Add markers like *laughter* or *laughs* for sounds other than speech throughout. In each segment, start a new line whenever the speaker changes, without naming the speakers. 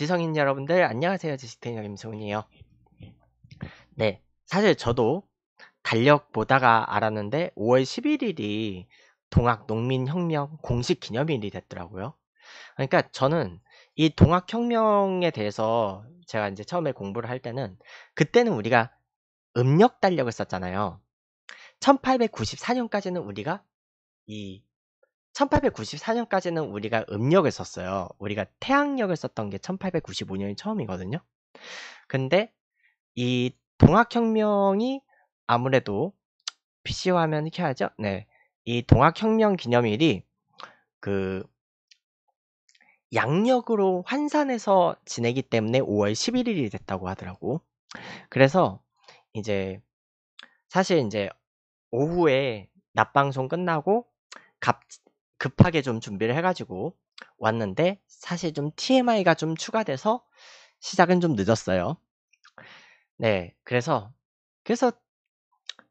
지성인 여러분들 안녕하세요 지식테이너 김승훈이에요 네 사실 저도 달력 보다가 알았는데 5월 11일이 동학 농민혁명 공식 기념일이 됐더라고요 그러니까 저는 이 동학혁명에 대해서 제가 이제 처음에 공부를 할 때는 그때는 우리가 음력 달력을 썼잖아요 1894년까지는 우리가 이 1894년까지는 우리가 음력을 썼어요. 우리가 태양력을 썼던 게 1895년이 처음이거든요. 근데 이 동학혁명이 아무래도 PC 화면 이 켜야죠. 네. 이 동학혁명 기념일이 그 양력으로 환산해서 지내기 때문에 5월 11일이 됐다고 하더라고. 그래서 이제 사실 이제 오후에 낮방송 끝나고 갑 급하게 좀 준비를 해가지고 왔는데 사실 좀 TMI가 좀 추가돼서 시작은 좀 늦었어요. 네, 그래서 그래서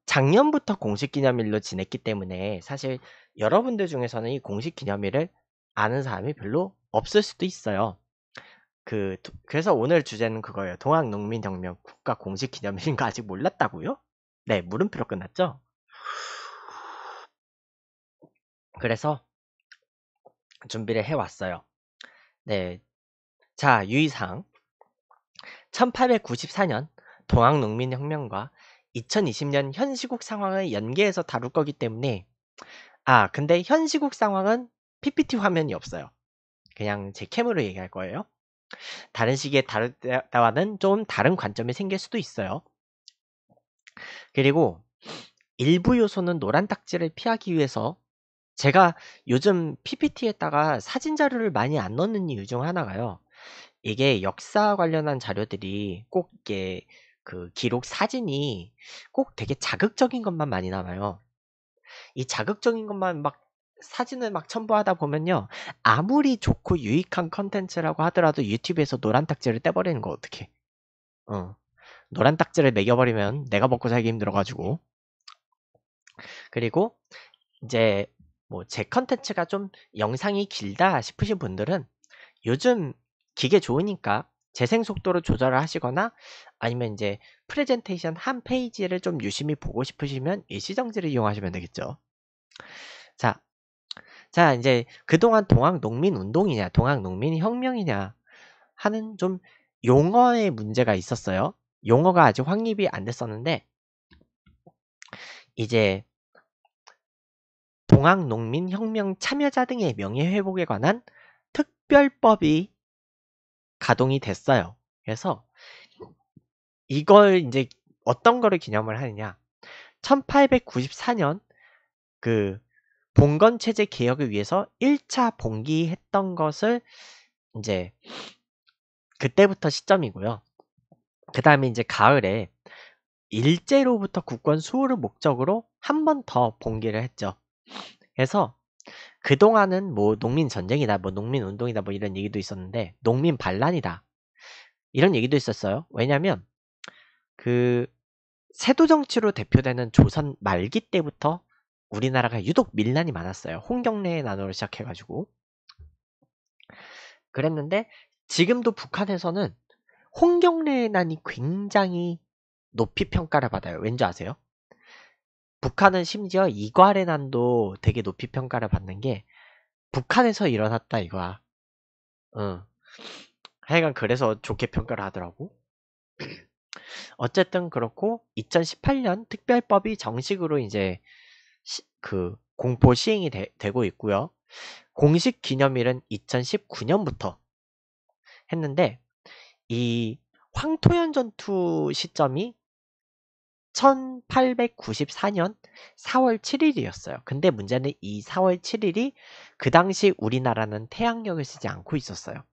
작년부터 공식 기념일로 지냈기 때문에 사실 여러분들 중에서는 이 공식 기념일을 아는 사람이 별로 없을 수도 있어요. 그, 그래서 오늘 주제는 그거예요. 동학농민혁명 국가 공식 기념일인 거 아직 몰랐다고요? 네, 물음표로 끝났죠? 그래서 준비를 해왔어요. 네. 자, 유의사항. 1894년 동학농민혁명과 2020년 현 시국 상황을 연계해서 다룰 거기 때문에 아, 근데 현 시국 상황은 PPT 화면이 없어요. 그냥 제 캠으로 얘기할 거예요. 다른 시기에 다른 때와는 좀 다른 관점이 생길 수도 있어요. 그리고 일부 요소는 노란 딱지를 피하기 위해서 제가 요즘 PPT에다가 사진 자료를 많이 안 넣는 이유 중 하나가요. 이게 역사 관련한 자료들이 꼭 이게 그 기록 사진이 꼭 되게 자극적인 것만 많이 남아요. 이 자극적인 것만 막 사진을 막 첨부하다 보면요. 아무리 좋고 유익한 컨텐츠라고 하더라도 유튜브에서 노란 딱지를 떼버리는 거 어떡해. 어. 노란 딱지를 매겨버리면 내가 먹고 살기 힘들어가지고. 그리고 이제 뭐제 컨텐츠가 좀 영상이 길다 싶으신 분들은 요즘 기계 좋으니까 재생 속도를 조절을 하시거나 아니면 이제 프레젠테이션 한 페이지를 좀 유심히 보고 싶으시면 일 시정지를 이용하시면 되겠죠. 자, 자 이제 그동안 동학 농민 운동이냐, 동학 농민 혁명이냐 하는 좀 용어의 문제가 있었어요. 용어가 아직 확립이 안 됐었는데 이제 동학농민혁명 참여자 등의 명예회복에 관한 특별법이 가동이 됐어요. 그래서 이걸 이제 어떤 거를 기념을 하느냐. 1894년 그 봉건 체제 개혁을 위해서 1차 봉기했던 것을 이제 그때부터 시점이고요. 그 다음에 이제 가을에 일제로부터 국권 수호를 목적으로 한 번 더 봉기를 했죠. 그래서 그동안은 뭐 농민 전쟁이다, 뭐 농민 운동이다, 뭐 이런 얘기도 있었는데, 농민 반란이다. 이런 얘기도 있었어요. 왜냐면, 그, 세도 정치로 대표되는 조선 말기 때부터 우리나라가 유독 밀란이 많았어요. 홍경래의 나노를 시작해가지고. 그랬는데, 지금도 북한에서는 홍경래의 난이 굉장히 높이 평가를 받아요. 왠지 아세요? 북한은 심지어 이괄의 난도 되게 높이 평가를 받는 게 북한에서 일어났다 이거야. 응. 하여간 그래서 좋게 평가를 하더라고. 어쨌든 그렇고 2018년 특별법이 정식으로 이제 시, 그 공포 시행이 되, 되고 있고요. 공식 기념일은 2019년부터 했는데 이 황토현 전투 시점이 1894년 4월 7일이었어요. 근데 문제는 이 4월 7일이 그 당시 우리나라는 태양력을 쓰지 않고 있었어요.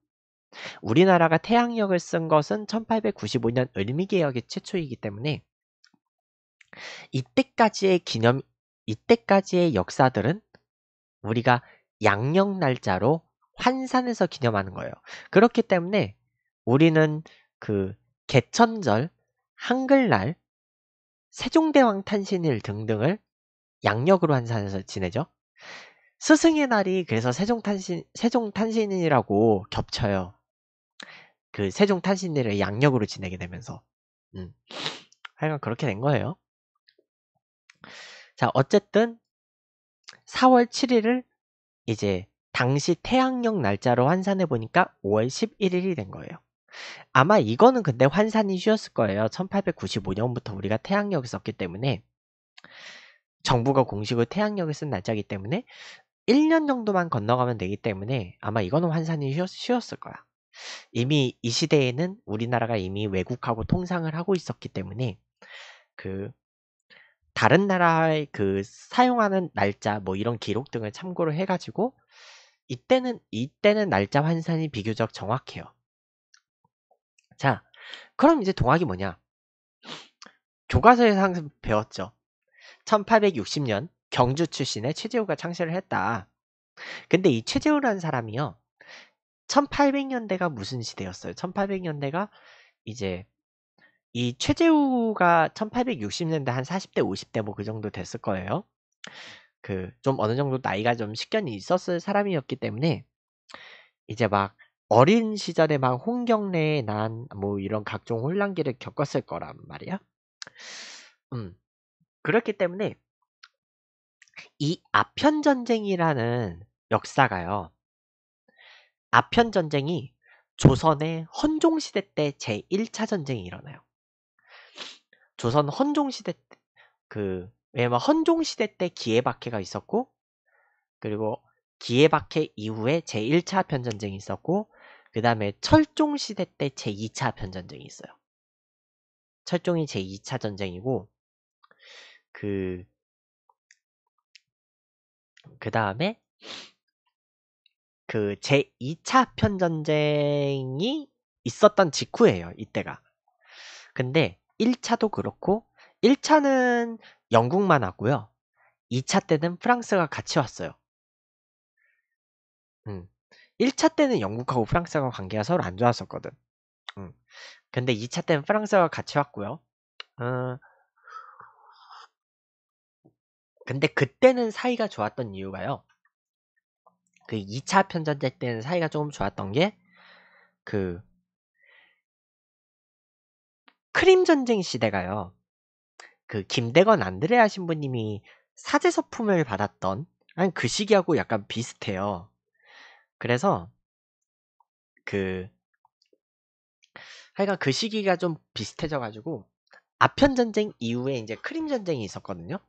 우리나라가 태양력을 쓴 것은 1895년 을미개혁의 최초이기 때문에 이때까지의 기념, 이때까지의 역사들은 우리가 양력 날짜로 환산해서 기념하는 거예요. 그렇기 때문에 우리는 그 개천절, 한글날, 세종대왕 탄신일 등등을 양력으로 환산해서 지내죠. 스승의 날이 그래서 세종 탄신 세종 탄신일이라고 겹쳐요. 그 세종 탄신일을 양력으로 지내게 되면서 음. 하여간 그렇게 된 거예요. 자, 어쨌든 4월 7일을 이제 당시 태양력 날짜로 환산해 보니까 5월 11일이 된 거예요. 아마 이거는 근데 환산 이쉬였을 거예요. 1895년부터 우리가 태양력을 썼기 때문에 정부가 공식으로 태양력을 쓴 날짜이기 때문에 1년 정도만 건너가면 되기 때문에 아마 이거는 환산이 쉬웠을 거야. 이미 이 시대에는 우리나라가 이미 외국하고 통상을 하고 있었기 때문에 그 다른 나라의 그 사용하는 날짜 뭐 이런 기록 등을 참고를 해가지고 이때는 이때는 날짜 환산이 비교적 정확해요. 자, 그럼 이제 동학이 뭐냐? 교과서에서 항상 배웠죠. 1860년 경주 출신의 최재우가 창시를 했다. 근데 이 최재우라는 사람이요. 1800년대가 무슨 시대였어요? 1800년대가 이제 이 최재우가 1860년대 한 40대, 50대 뭐 그 정도 됐을 거예요. 그 좀 어느 정도 나이가 좀 식견이 있었을 사람이었기 때문에 이제 막 어린 시절에 막 홍경래에 난 뭐 이런 각종 혼란기를 겪었을 거란 말이야. 음. 그렇기 때문에 이 아편 전쟁이라는 역사가요. 아편 전쟁이 조선의 헌종 시대 때 제1차 전쟁이 일어나요. 조선 헌종 시대 때, 그 왜냐면 헌종 시대 때 기해박해가 있었고 그리고 기해박해 이후에 제1차 아편 전쟁이 있었고 그 다음에 철종 시대 때 제2차 편전쟁이 있어요. 철종이 제2차 전쟁이고 그그 다음에 그, 그 제2차 편전쟁이 있었던 직후예요. 이때가. 근데 1차도 그렇고 1차는 영국만 왔고요. 2차 때는 프랑스가 같이 왔어요. 음. 1차 때는 영국하고 프랑스하고 관계가 서로 안 좋았었거든. 음. 근데 2차 때는 프랑스와 같이 왔고요. 어... 근데 그때는 사이가 좋았던 이유가요. 그 2차 편전쟁 때는 사이가 조금 좋았던 게, 그, 크림 전쟁 시대가요. 그 김대건 안드레아 신부님이 사제 서품을 받았던 아니 그 시기하고 약간 비슷해요. 그래서 그 하여간 그 시기가 좀 비슷해져 가지고 아편 전쟁 이후에 이제 크림 전쟁이 있었거든요.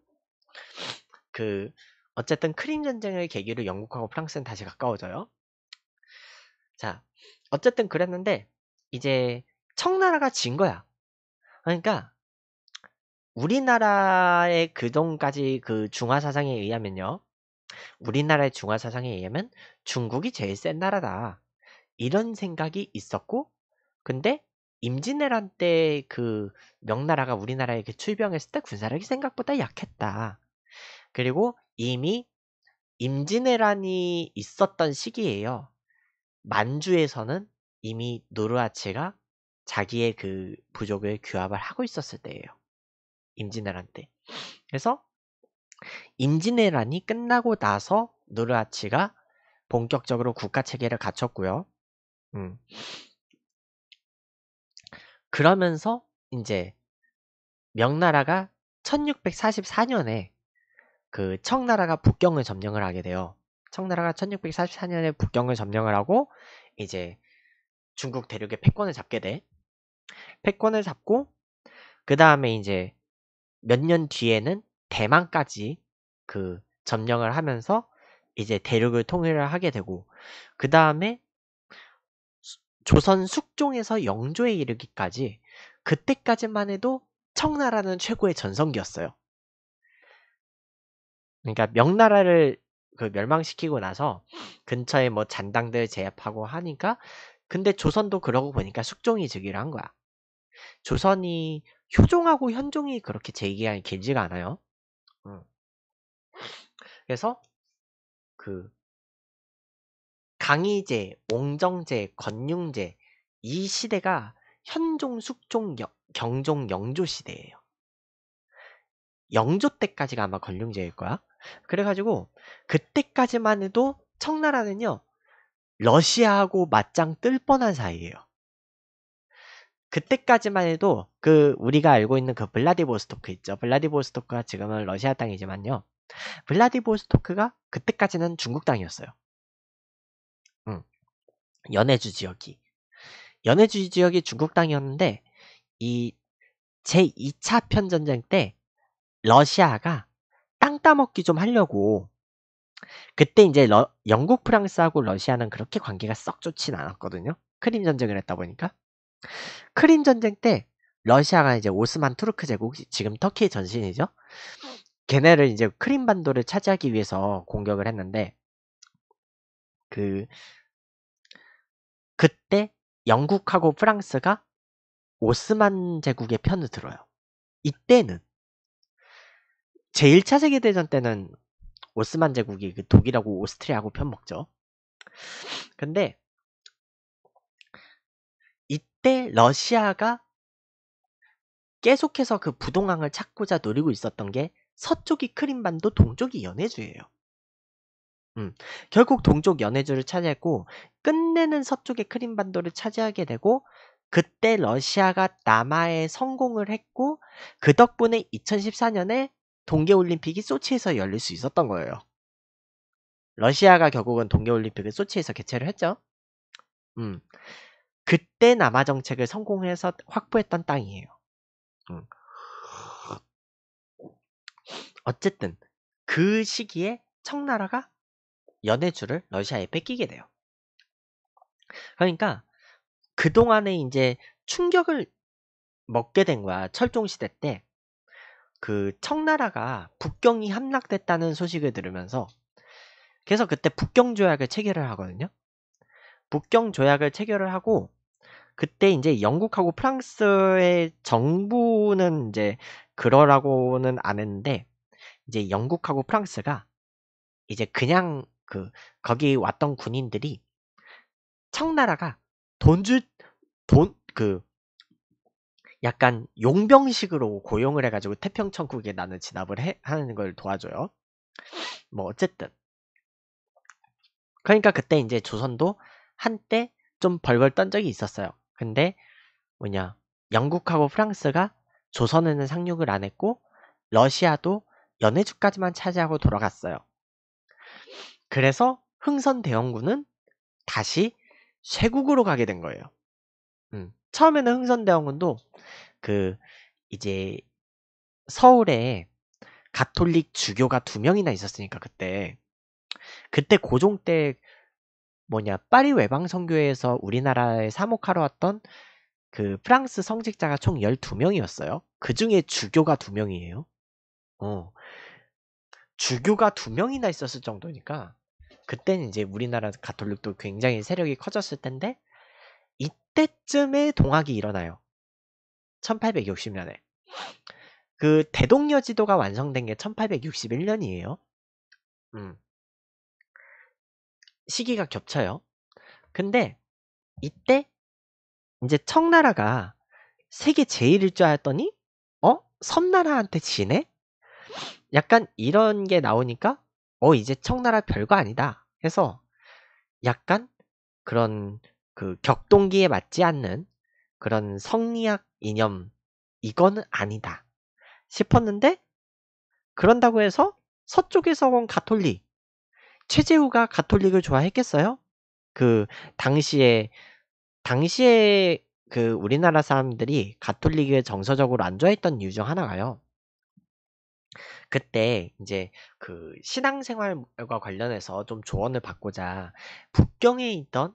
그 어쨌든 크림 전쟁을 계기로 영국하고 프랑스는 다시 가까워져요. 자, 어쨌든 그랬는데 이제 청나라가 진 거야. 그러니까 우리나라의 그동까지그 중화 사상에 의하면요. 우리나라의 중화 사상에 의하면 중국이 제일 센 나라다. 이런 생각이 있었고, 근데 임진왜란 때 그 명나라가 우리나라에 그 출병했을 때 군사력이 생각보다 약했다. 그리고 이미 임진왜란이 있었던 시기예요. 만주에서는 이미 노르아치가 자기의 그 부족을 규합을 하고 있었을 때예요. 임진왜란 때. 그래서 임진왜란이 끝나고 나서 노르아치가 본격적으로 국가 체계를 갖췄고요. 음. 그러면서 이제 명나라가 1644년에 그 청나라가 북경을 점령을 하게 돼요. 청나라가 1644년에 북경을 점령을 하고 이제 중국 대륙의 패권을 잡게 돼. 패권을 잡고 그 다음에 이제 몇 년 뒤에는 대만까지 그 점령을 하면서 이제 대륙을 통일을 하게 되고 그 다음에 조선 숙종에서 영조에 이르기까지 그때까지만 해도 청나라는 최고의 전성기였어요. 그러니까 명나라를 그 멸망시키고 나서 근처에 뭐 잔당들 제압하고 하니까 근데 조선도 그러고 보니까 숙종이 즉위를 한 거야. 조선이 효종하고 현종이 그렇게 재기간이 길지가 않아요. 그래서 그 강희제, 옹정제, 권융제이 시대가 현종, 숙종, 여, 경종, 영조 시대예요. 영조 때까지가 아마 권륭제일 거야. 그래가지고 그때까지만 해도 청나라는요 러시아하고 맞짱 뜰 뻔한 사이예요. 그때까지만 해도 그 우리가 알고 있는 그 블라디보스토크 있죠. 블라디보스토크가 지금은 러시아 땅이지만요. 블라디보스토크가 그때까지는 중국 땅이었어요. 음. 연해주 지역이 연해주 지역이 중국 땅이었는데 이 제2차 편전쟁 때 러시아가 땅 따먹기 좀 하려고 그때 이제 러, 영국 프랑스하고 러시아는 그렇게 관계가 썩 좋진 않았거든요. 크림 전쟁을 했다 보니까 크림 전쟁 때 러시아가 이제 오스만 투르크 제국 지금 터키의 전신이죠. 걔네를 이제 크림반도를 차지하기 위해서 공격을 했는데 그 그때 영국하고 프랑스가 오스만 제국의 편을 들어요. 이때는 제1차 세계대전 때는 오스만 제국이 그 독일하고 오스트리아하고 편먹죠. 근데 이때 러시아가 계속해서 그 부동항을 찾고자 노리고 있었던 게 서쪽이 크림반도 동쪽이 연해주예요. 음, 결국 동쪽 연해주를 차지했고 끝내는 서쪽의 크림반도를 차지하게 되고 그때 러시아가 남하에 성공을 했고 그 덕분에 2014년에 동계올림픽이 소치에서 열릴 수 있었던 거예요. 러시아가 결국은 동계올림픽을 소치에서 개최를 했죠. 음, 그때 남아 정책을 성공해서 확보했던 땅이에요. 음, 어쨌든 그 시기에 청나라가 연해주를 러시아에 뺏기게 돼요. 그러니까 그동안에 이제 충격을 먹게 된 거야. 철종시대 때 그 청나라가 북경이 함락됐다는 소식을 들으면서 그래서 그때 북경 조약을 체결을 하거든요. 북경 조약을 체결을 하고 그때 이제 영국하고 프랑스의 정부는 이제 그러라고는 안 했는데 이제 영국하고 프랑스가 이제 그냥 그 거기 왔던 군인들이 청나라가 돈줄돈그 약간 용병식으로 고용을 해가지고 태평천국에 나는 진압을 해, 하는 걸 도와줘요. 뭐 어쨌든 그러니까 그때 이제 조선도 한때 좀 벌벌 떤 적이 있었어요. 근데 뭐냐 영국하고 프랑스가 조선에는 상륙을 안 했고 러시아도 연해주까지만 차지하고 돌아갔어요. 그래서 흥선 대원군은 다시 쇄국으로 가게 된 거예요. 음, 처음에는 흥선 대원군도 그 이제 서울에 가톨릭 주교가 두 명이나 있었으니까 그때 그때 고종 때 뭐냐 파리 외방 선교회에서 우리나라에 사목하러 왔던 그 프랑스 성직자가 총 12명이었어요. 그 중에 주교가 두명이에요 어, 주교가 두 명이나 있었을 정도니까 그때는 이제 우리나라 가톨릭도 굉장히 세력이 커졌을 텐데 이때쯤에 동학이 일어나요. 1860년에. 그 대동여 지도가 완성된 게 1861년이에요. 음. 시기가 겹쳐요. 근데 이때 이제 청나라가 세계 제1일 줄 알았더니 어? 섬나라한테 지네? 약간 이런 게 나오니까 어 이제 청나라 별거 아니다 해서 약간 그런 그 격동기에 맞지 않는 그런 성리학 이념 이거는 아니다 싶었는데 그런다고 해서 서쪽에서 온 가톨릭 최재우가 가톨릭을 좋아했겠어요? 그 당시에 당시에 그 우리나라 사람들이 가톨릭을 정서적으로 안 좋아했던 이유 중 하나가요. 그때 인제 그 신앙생활과 관련해서 좀 조언을 받고자 북경에 있던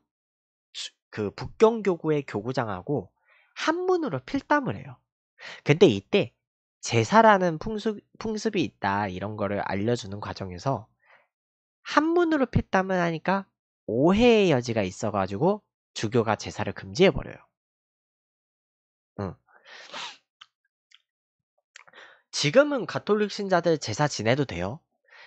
그 북경교구의 교구장하고 한문으로 필담을 해요. 근데 이때 제사라는 풍습 풍습이 있다 이런 거를 알려주는 과정에서 한문으로 필담을 하니까 오해의 여지가 있어 가지고 주교가 제사를 금지해 버려요. 응. 지금은 가톨릭 신자들 제사 지내도 돼요.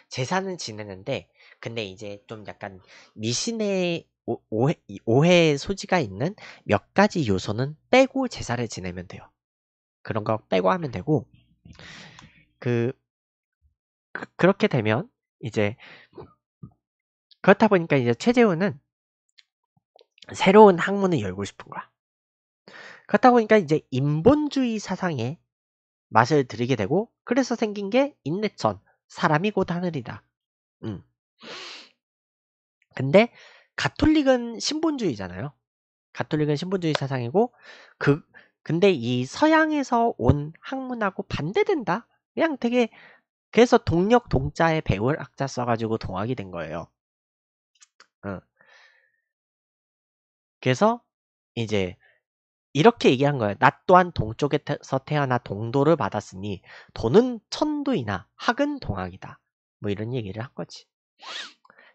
제사는 지내는데 근데 이제 좀 약간 미신의 오해, 오해의 소지가 있는 몇 가지 요소는 빼고 제사를 지내면 돼요. 그런 거 빼고 하면 되고 그, 그 그렇게 되면 이제 그렇다 보니까 이제 최재훈은 새로운 학문을 열고 싶은 거야. 그렇다 보니까 이제 인본주의 사상에 맛을 들이게 되고 그래서 생긴 게 인내천 사람이 곧 하늘이다. 음. 근데 가톨릭은 신본주의잖아요. 가톨릭은 신본주의 사상이고 그 근데 이 서양에서 온 학문하고 반대된다. 그냥 되게 그래서 동력 동자의 배울 악자 써가지고 동학이 된 거예요. 어. 그래서 이제 이렇게 얘기한 거예요. 나 또한 동쪽에서 태어나 동도를 받았으니 도는 천도이나 학은 동학이다. 뭐 이런 얘기를 한 거지.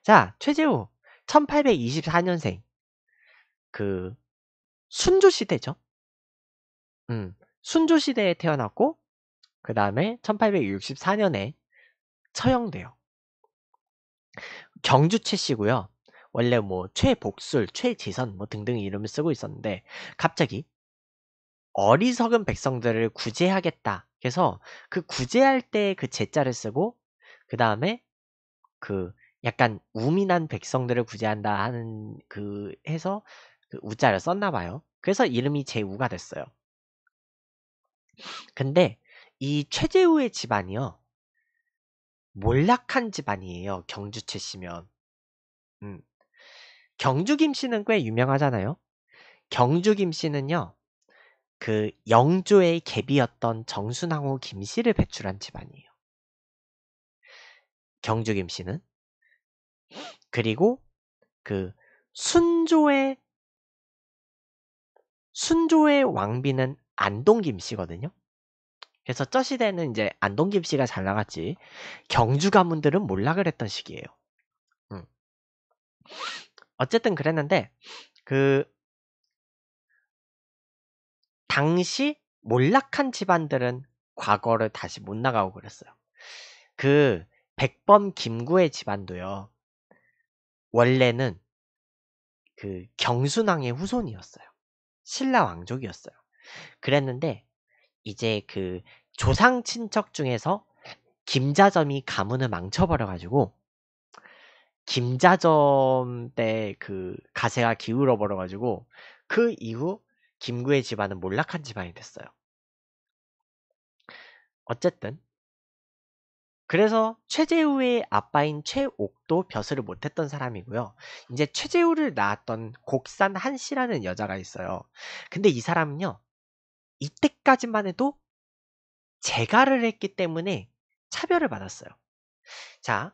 자, 최재우 1824년생 그 순조 시대죠. 음, 순조 시대에 태어났고 그 다음에 1864년에 처형돼요. 경주 최씨고요. 원래 뭐 최복술, 최지선 뭐 등등 이름을 쓰고 있었는데 갑자기 어리석은 백성들을 구제하겠다. 그래서 그 구제할 때 그 제자를 쓰고 그 다음에 그 약간 우민한 백성들을 구제한다 하는 그 해서 그 우자를 썼나 봐요. 그래서 이름이 제우가 됐어요. 근데 이 최재우의 집안이요. 몰락한 집안이에요. 경주 최씨면 음. 경주김씨는 꽤 유명하잖아요. 경주김씨는요. 그 영조의 계비였던 정순왕후 김씨를 배출한 집안이에요. 경주 김씨는 그리고 그 순조의 순조의 왕비는 안동 김씨거든요. 그래서 저 시대는 이제 안동 김씨가 잘 나갔지 경주 가문들은 몰락을 했던 시기예요. 음. 어쨌든 그랬는데 그 당시 몰락한 집안들은 과거를 다시 못 나가고 그랬어요. 그 백범 김구의 집안도요. 원래는 그 경순왕의 후손이었어요. 신라 왕족이었어요. 그랬는데 이제 그 조상 친척 중에서 김자점이 가문을 망쳐버려가지고 김자점 때 그 가세가 기울어 버려가지고 그 이후 김구의 집안은 몰락한 집안이 됐어요. 어쨌든 그래서 최재우의 아빠인 최옥도 벼슬을 못했던 사람이고요. 이제 최재우를 낳았던 곡산 한씨라는 여자가 있어요. 근데 이 사람은요. 이때까지만 해도 제가를 했기 때문에 차별을 받았어요. 자,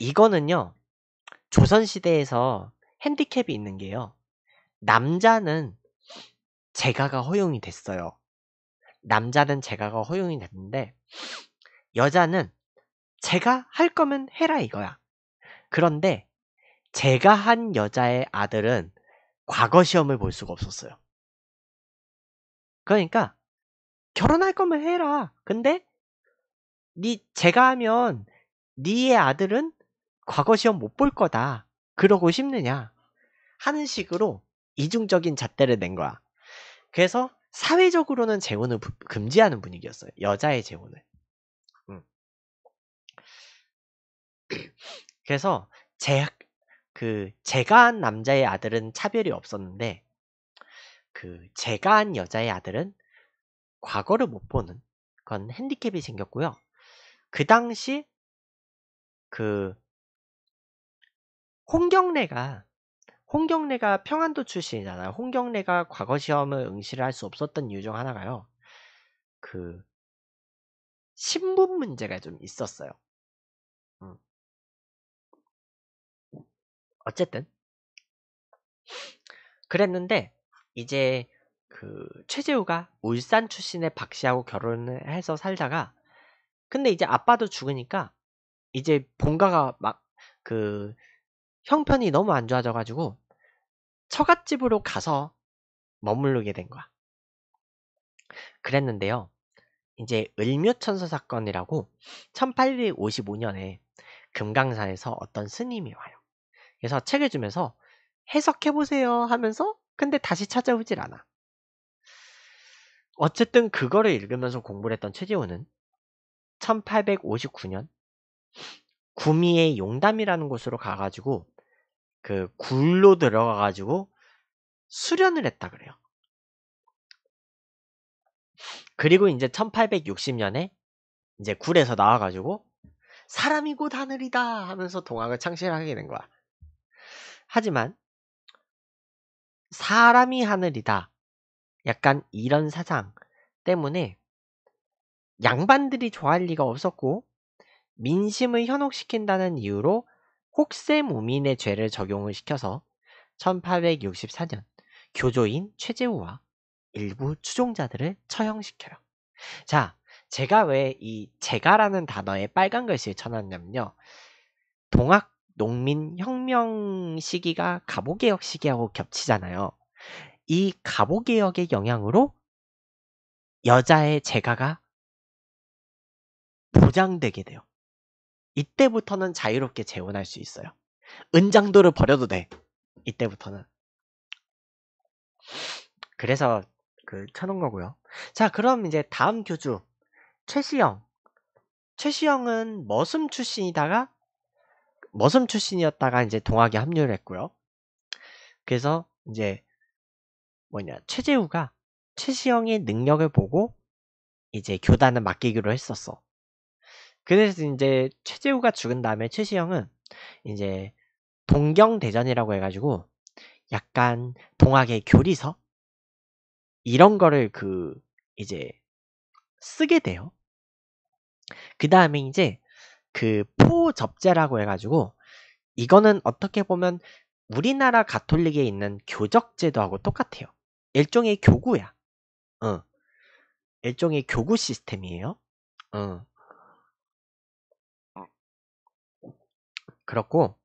이거는요, 조선시대에서 핸디캡이 있는 게요, 남자는 제가가 허용이 됐어요. 남자는 제가가 허용이 됐는데, 여자는 제가 할 거면 해라 이거야. 그런데 제가 한 여자의 아들은 과거 시험을 볼 수가 없었어요. 그러니까 결혼할 거면 해라. 근데 니, 제가 하면 니의 아들은 과거 시험 못 볼 거다. 그러고 싶느냐 하는 식으로 이중적인 잣대를 낸 거야. 그래서 사회적으로는 재혼을 금지하는 분위기였어요. 여자의 재혼을. *clears throat* 그래서 제, 그 제가 한 남자의 아들은 차별이 없었는데 그 제가 한 여자의 아들은 과거를 못 보는 그런 핸디캡이 생겼고요. 그 당시 그 홍경래가 홍경래가 평안도 출신이잖아요. 홍경래가 과거 시험을 응시를 할 수 없었던 이유 중 하나가요. 그 신분 문제가 좀 있었어요. 음. 어쨌든 그랬는데 이제 그 최재우가 울산 출신의 박씨하고 결혼을 해서 살다가 근데 이제 아빠도 죽으니까 이제 본가가 막그 형편이 너무 안 좋아져가지고 처갓집으로 가서 머무르게 된 거야. 그랬는데요. 이제 을묘천서 사건이라고 1855년에 금강산에서 어떤 스님이 와요. 그래서 책을 주면서 해석해보세요 하면서 근데 다시 찾아오질 않아. 어쨌든 그거를 읽으면서 공부를 했던 최재호는 1859년 구미의 용담이라는 곳으로 가가지고 그 굴로 들어가 가지고 수련을 했다 그래요. 그리고 이제 1860년에 이제 굴에서 나와 가지고 사람이 곧 하늘이다 하면서 동학을 창시하게 된 거야. 하지만 사람이 하늘이다. 약간 이런 사상 때문에 양반들이 좋아할 리가 없었고 민심을 현혹시킨다는 이유로 혹세무민의 죄를 적용을 시켜서 1864년 교조인 최재우와 일부 추종자들을 처형시켜요. 자, 제가 왜 이 제가라는 단어에 빨간 글씨를 쳐놨냐면요. 동학 농민 혁명 시기가 가보개혁 시기하고 겹치잖아요. 이 가보개혁의 영향으로 여자의 제가가 보장되게 돼요. 이때부터는 자유롭게 재혼할 수 있어요. 은장도를 버려도 돼. 이때부터는. 그래서 그 쳐놓은 거고요. 자, 그럼 이제 다음 교주 최시영. 최시영은 머슴 출신이다가 머슴 출신이었다가 이제 동학에 합류를 했고요. 그래서 이제 뭐냐 최재우가 최시영의 능력을 보고 이제 교단을 맡기기로 했었어. 그래서 이제 최재우가 죽은 다음에 최시영은 이제 동경대전이라고 해가지고 약간 동학의 교리서 이런 거를 그 이제 쓰게 돼요. 그 다음에 이제 그 포접제라고 해가지고 이거는 어떻게 보면 우리나라 가톨릭에 있는 교적제도하고 똑같아요. 일종의 교구야. 응. 어. 일종의 교구 시스템이에요. 응. 어. 그렇고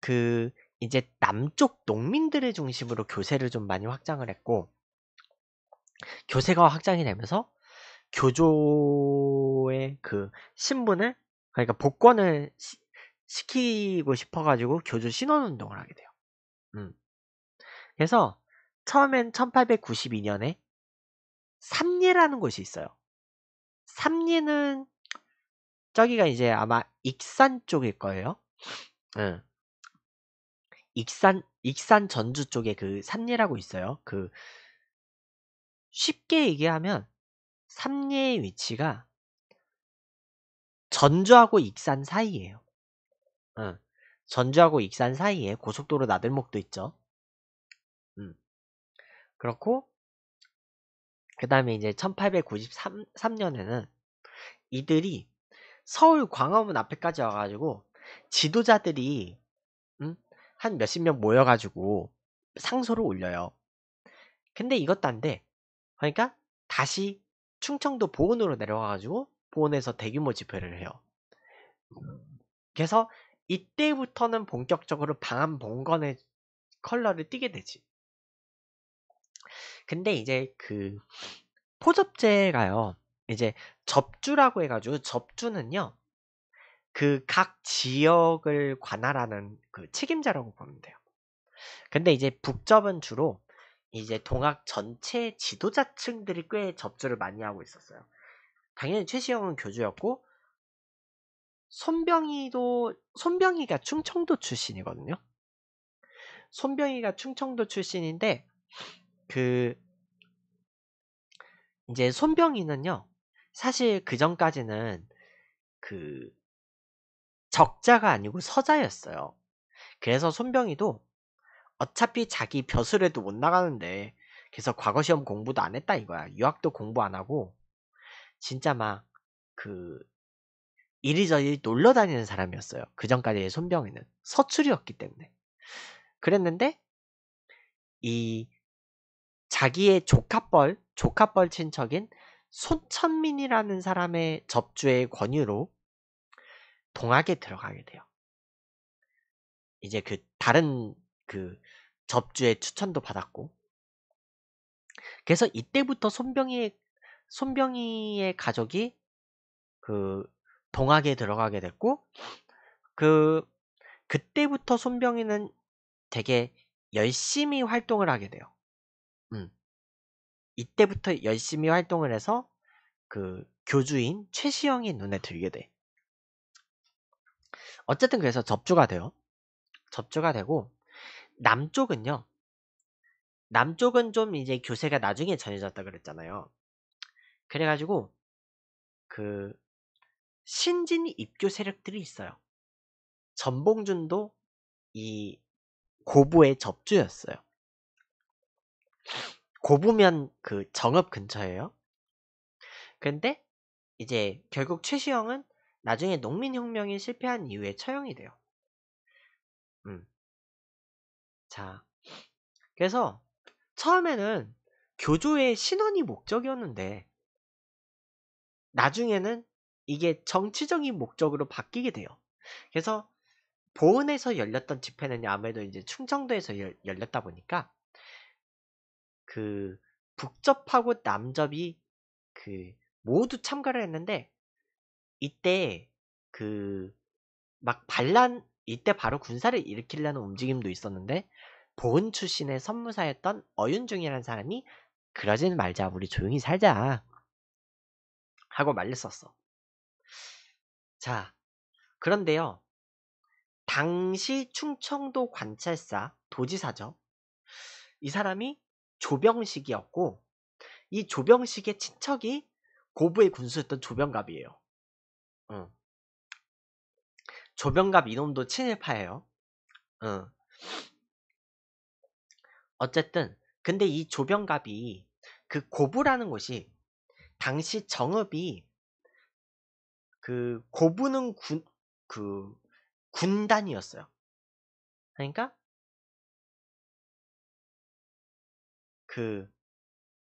그 이제 남쪽 농민들을 중심으로 교세를 좀 많이 확장을 했고 교세가 확장이 되면서 교조의 그 신분을 그러니까 복권을 시, 키고 싶어가지고 교조 신원운동을 하게 돼요. 음. 그래서 처음엔 1892년에 삼리라는 곳이 있어요. 삼리는 저기가 이제 아마 익산 쪽일 거예요. 예. 익산 익산 전주 쪽에 그 삼리라고 있어요. 그 쉽게 얘기하면 삼리의 위치가 전주하고 익산 사이에요 응. 예. 전주하고 익산 사이에 고속도로 나들목도 있죠. 음. 그렇고 그 다음에 이제 1893년에는 이들이 서울 광화문 앞에까지 와가지고 지도자들이 음? 한 몇십 명 모여가지고 상소를 올려요. 근데 이것도 안 돼. 그러니까 다시 충청도 보은으로 내려가가지고 보은에서 대규모 집회를 해요. 그래서 이때부터는 본격적으로 방한 봉건의 컬러를 띠게 되지. 근데 이제 그 포접제가요. 이제 접주라고 해가지고 접주는요. 그각 지역을 관할하는 그 책임자라고 보면 돼요. 근데 이제 북접은 주로 이제 동학 전체 지도자층들이 꽤 접주를 많이 하고 있었어요. 당연히 최시영은 교주였고 손병이도 손병이가 충청도 출신이거든요. 손병이가 충청도 출신인데 그 이제 손병이는요 사실 그 전까지는 그 적자가 아니고 서자였어요. 그래서 손병이도 어차피 자기 벼슬에도 못 나가는데 그래서 과거 시험 공부도 안 했다 이거야. 유학도 공부 안 하고 진짜 막 그 이리저리 놀러 다니는 사람이었어요. 그 전까지의 손병이는 서출이었기 때문에 그랬는데 이 자기의 조카뻘 조카뻘 친척인 손천민이라는 사람의 접주의 권유로 동학에 들어가게 돼요. 이제 그 다른 그 접주의 추천도 받았고 그래서 이때부터 손병희의 손병이의 가족이 그 동학에 들어가게 됐고 그 그때부터 손병희는 되게 열심히 활동을 하게 돼요. 음. 이때부터 열심히 활동을 해서 그 교주인 최시영이 눈에 들게 돼. 어쨌든 그래서 접주가 돼요. 접주가 되고 남쪽은요. 남쪽은 좀 이제 교세가 나중에 전해졌다 그랬잖아요. 그래가지고 그 신진 입교 세력들이 있어요. 전봉준도 이 고부의 접주였어요. 고부면 그 정읍 근처예요. 근데 이제 결국 최시영은 나중에 농민혁명이 실패한 이후에 처형이 돼요. 음. 자, 그래서 처음에는 교조의 신원이 목적이었는데 나중에는 이게 정치적인 목적으로 바뀌게 돼요. 그래서 보은에서 열렸던 집회는 아무래도 이제 충청도에서 열, 열렸다 보니까 그 북접하고 남접이 그 모두 참가를 했는데 이때 그막 반란 이때 바로 군사를 일으키려는 움직임도 있었는데 보은 출신의 선무사였던 어윤중이라는 사람이 그러진 말자 우리 조용히 살자 하고 말렸었어. 자 그런데요 당시 충청도 관찰사 도지사죠. 이 사람이 조병식이었고 이 조병식의 친척이 고부의 군수였던 조병갑이에요. 응. 조병갑 이놈도 친일파예요. 응. 어쨌든 근데 이 조병갑이 그 고부라는 곳이 당시 정읍이 그 고부는 군, 그 군단이었어요. 그러니까 그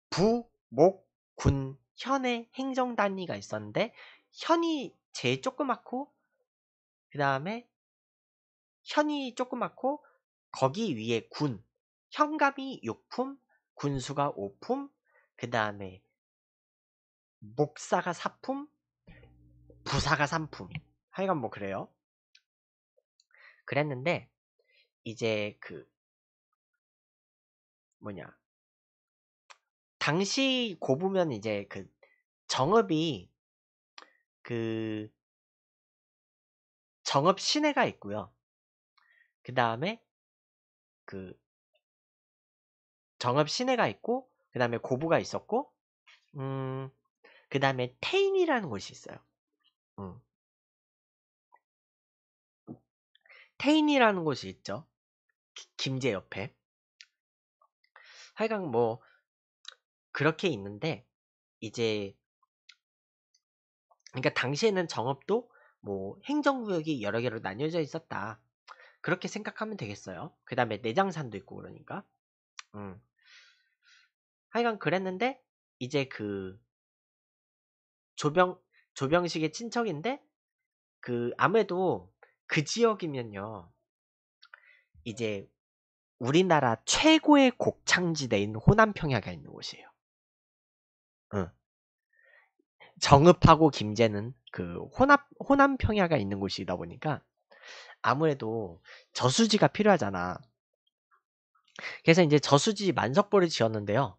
부, 목, 군, 현의 행정 단위가 있었는데 현이 제일 조그맣고 그 다음에 현이 조그맣고 거기 위에 군 현감이 6품 군수가 5품 그 다음에 목사가 4품 부사가 3품 하여간 뭐 그래요
그랬는데 이제 그 뭐냐 당시 고부면 이제 그 정읍이 그 정읍 시내가 있고요.
그 다음에 그 정읍 시내가 있고 그 다음에 고부가 있었고 음그 다음에 테인이라는 곳이 있어요. 음. 태인이라는 곳이 있죠. 기, 김제 옆에. 하여간 뭐 그렇게 있는데 이제 그러니까 당시에는 정읍도 뭐 행정구역이 여러 개로 나뉘어져 있었다. 그렇게 생각하면 되겠어요. 그 다음에 내장산도 있고 그러니까. 음. 하여간 그랬는데 이제 그 조병 조병식의 친척인데 그 아무래도 그 지역이면요 이제 우리나라 최고의 곡창지대인 호남 평야가 있는 곳이에요. 응. 정읍하고 김제는 그 호남 호남 평야가 있는 곳이다 보니까 아무래도 저수지가 필요하잖아. 그래서 이제 저수지 만석보를 지었는데요.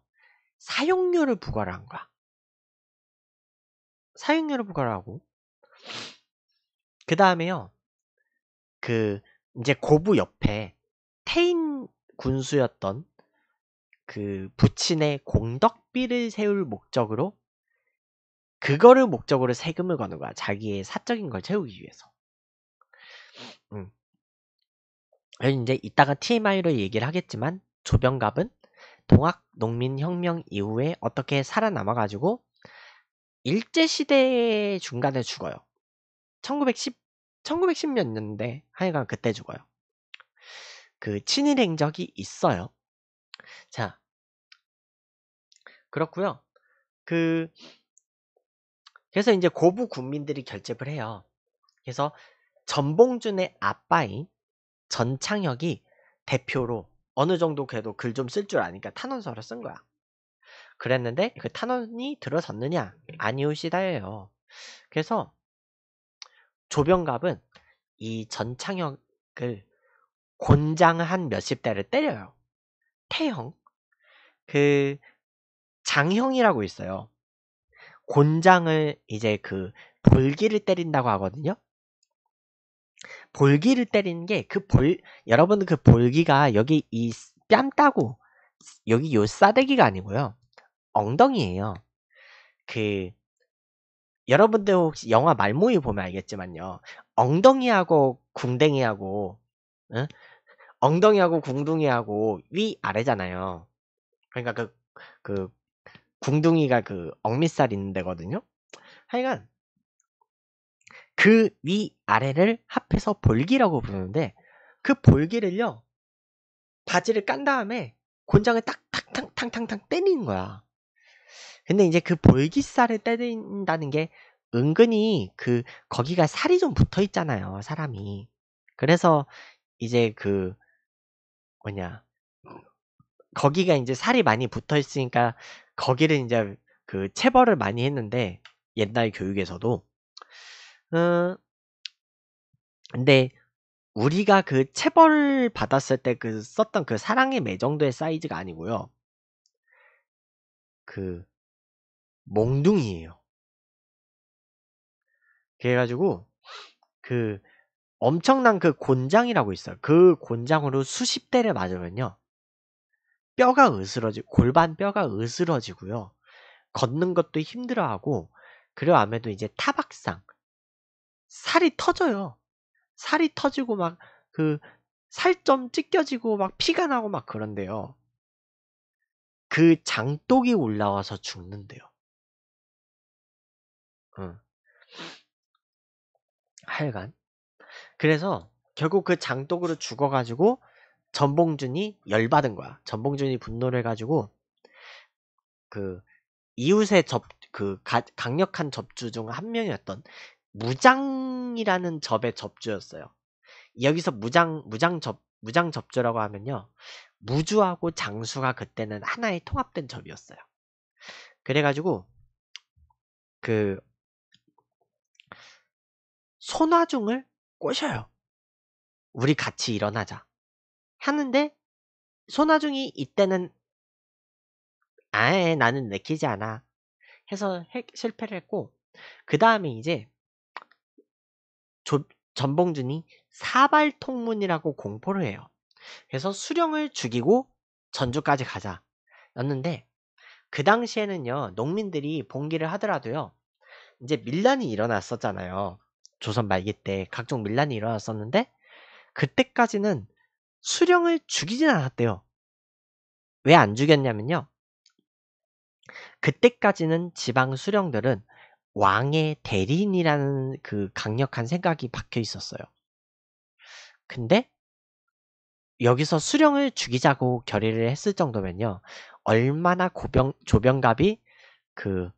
사용료를 부과를 한 거야. 사용료를 부과를 하고 그 다음에요. 그 이제 고부 옆에 태인 군수였던 그 부친의 공덕비를 세울 목적으로 그거를 목적으로 세금을 거는 거야. 자기의 사적인 걸 채우기 위해서. 음. 이제 이따가 TMI로 얘기를 하겠지만 조병갑은 동학 농민혁명 이후에 어떻게 살아남아가지고 일제시대 중간에 죽어요. 1910, 1910몇 년대 하여간 그때 죽어요. 그 친일 행적이 있어요. 자, 그렇구요그 그래서 이제 고부 군민들이 결집을 해요. 그래서 전봉준의 아빠인 전창혁이 대표로 어느 정도 그래도 글 좀 쓸 줄 아니까 탄원서를 쓴 거야. 그랬는데 그 탄원이 들어섰느냐? 아니오시다예요. 그래서 조병갑은 이 전창혁을 곤장한 몇십 대를 때려요. 태형, 그 장형이라고 있어요. 곤장을 이제 그 볼기를 때린다고 하거든요. 볼기를 때리는 게 그 볼, 여러분 그 볼기가 여기 이 뺨 따고 여기 요 싸대기가 아니고요. 엉덩이에요. 그 여러분들 혹시 영화 말모이 보면 알겠지만요. 엉덩이하고 궁뎅이하고 응? 엉덩이하고 궁둥이하고 위 아래잖아요. 그러니까 그, 그 궁둥이가 그 억밑살 있는 데거든요. 하여간 그 위 아래를 합해서 볼기라고 부르는데 그 볼기를요 바지를 깐 다음에 곤장을 딱탕탕탕탕 때리는 거야. 근데 이제 그 볼기살을 때린다는 게 은근히 그 거기가 살이 좀 붙어 있잖아요 사람이. 그래서 이제 그 뭐냐 거기가 이제 살이 많이 붙어 있으니까 거기를 이제 그 체벌을 많이 했는데 옛날 교육에서도 음, 근데 우리가 그 체벌 받았을 때 그 썼던 그 사랑의 매 정도의 사이즈가 아니고요.
그 몽둥이에요.
그래가지고 그 엄청난 그 곤장이라고 있어요. 그 곤장으로 수십 대를 맞으면요. 뼈가 으스러지 골반 뼈가 으스러지고요. 걷는 것도 힘들어하고 그리고 아무래도 이제 타박상 살이 터져요. 살이 터지고 막 그 살점 찢겨지고 막 피가 나고 막 그런데요. 그 장독이 올라와서 죽는데요. 응. 하여간 그래서 결국 그 장독으로 죽어가지고 전봉준이 열받은 거야. 전봉준이 분노를 해가지고 그 이웃의 접 그 강력한 접주 중 한 명이었던 무장이라는 접의 접주였어요. 여기서 무장 무장 접 무장 접주라고 하면요. 무주하고 장수가 그때는 하나의 통합된 접이었어요. 그래가지고 그 손화중을 꼬셔요. 우리 같이 일어나자. 하는데 소나중이 이때는 아예 나는 내키지 않아 해서 해, 실패를 했고 그 다음에 이제 조, 전봉준이 사발통문이라고 공포를 해요. 그래서 수령을 죽이고 전주까지 가자 였는데 그 당시에는요 농민들이 봉기를 하더라도요 이제 밀란이 일어났었잖아요. 조선 말기 때 각종 밀란이 일어났었는데 그때까지는 수령을 죽이진 않았대요. 왜 안 죽였냐면요. 그때까지는 지방 수령들은 왕의 대리인이라는 그 강력한 생각이 박혀 있었어요. 근데 여기서 수령을 죽이자고 결의를 했을 정도면요. 얼마나 고병, 조병갑이 그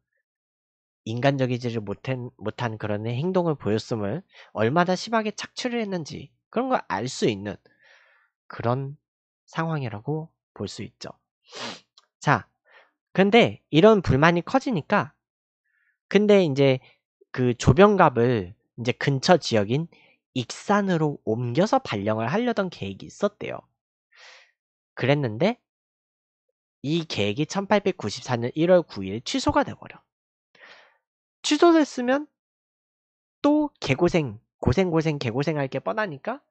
인간적이지를 못한, 못한 그런 행동을 보였음을 얼마나 심하게 착취를 했는지 그런 걸 알 수 있는 그런 상황이라고 볼 수 있죠. 자, 근데 이런 불만이 커지니까 근데 이제 그 조병갑을 이제 근처 지역인 익산으로 옮겨서 발령을 하려던 계획이 있었대요. 그랬는데 이 계획이 1894년 1월 9일 취소가 돼버려. 취소됐으면 또 개고생, 고생고생 개고생할 게 뻔하니까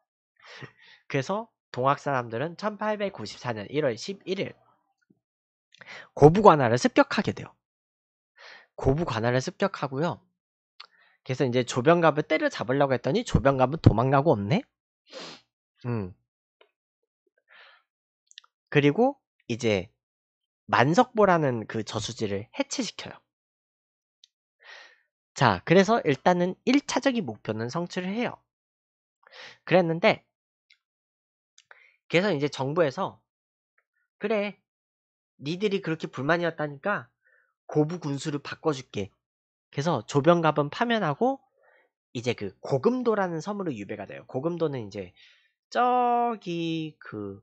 그래서 동학 사람들은 1894년 1월 11일 고부관할을 습격하게 돼요. 고부관할을 습격하고요. 그래서 이제 조병갑을 때려잡으려고 했더니 조병갑은 도망가고 없네. 음. 그리고 이제 만석보라는 그 저수지를 해체시켜요. 자, 그래서 일단은 1차적인 목표는 성취를 해요. 그랬는데 그래서 이제 정부에서 그래 니들이 그렇게 불만이었다니까 고부 군수를 바꿔줄게. 그래서 조병갑은 파면하고 이제 그 고금도라는 섬으로 유배가 돼요. 고금도는 이제 저기 그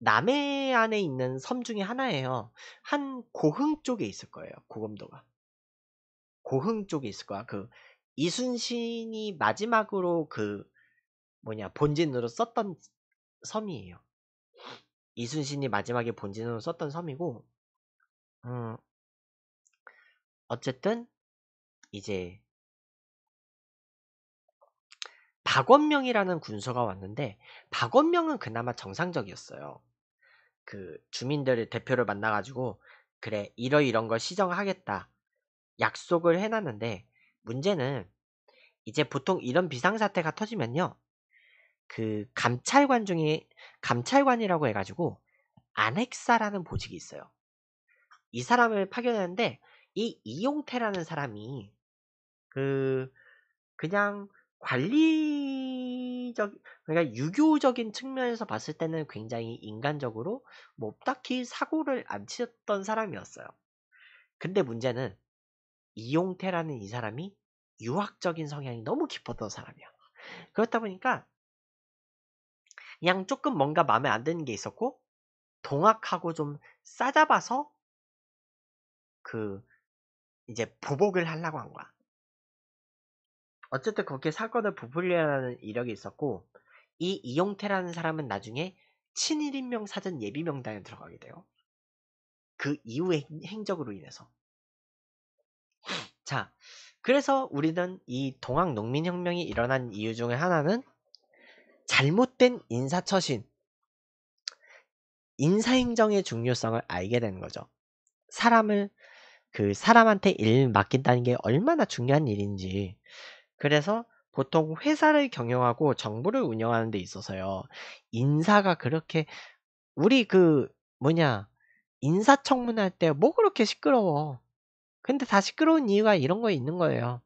남해안에 있는 섬 중에 하나예요. 한 고흥 쪽에 있을 거예요. 고금도가 고흥 쪽에 있을 거야. 그 이순신이 마지막으로 그 뭐냐 본진으로 썼던 섬이에요. 이순신이 마지막에 본진으로 썼던 섬이고, 음, 어쨌든, 이제, 박원명이라는 군서가 왔는데, 박원명은 그나마 정상적이었어요. 그, 주민들을 대표를 만나가지고, 그래, 이러이런 걸 시정하겠다. 약속을 해놨는데, 문제는, 이제 보통 이런 비상사태가 터지면요. 그 감찰관 중에 감찰관이라고 해가지고 아넥사라는 보직이 있어요. 이 사람을 파견하는데 이 이용태라는 사람이 그 그냥 관리적 그러니까 유교적인 측면에서 봤을 때는 굉장히 인간적으로 뭐 딱히 사고를 안 치셨던 사람이었어요. 근데 문제는 이용태라는 이 사람이 유학적인 성향이 너무 깊었던 사람이야. 그렇다 보니까 그냥 조금 뭔가 마음에 안 드는 게 있었고 동학하고 좀 싸잡아서 그 이제 보복을 하려고 한 거야. 어쨌든 그렇게 사건을 부풀리라는 이력이 있었고 이 이용태라는 사람은 나중에 친일인명 사전 예비 명단에 들어가게 돼요. 그 이후의 행적으로 인해서. 자, 그래서 우리는 이 동학 농민혁명이 일어난 이유 중에 하나는 잘못된 인사처신, 인사행정의 중요성을 알게 되는 거죠. 사람을 그 사람한테 일 맡긴다는 게 얼마나 중요한 일인지. 그래서 보통 회사를 경영하고 정부를 운영하는 데 있어서요. 인사가 그렇게 우리 그 뭐냐 인사청문할 때 뭐 그렇게 시끄러워. 근데 다 시끄러운 이유가 이런 거에 있는 거예요.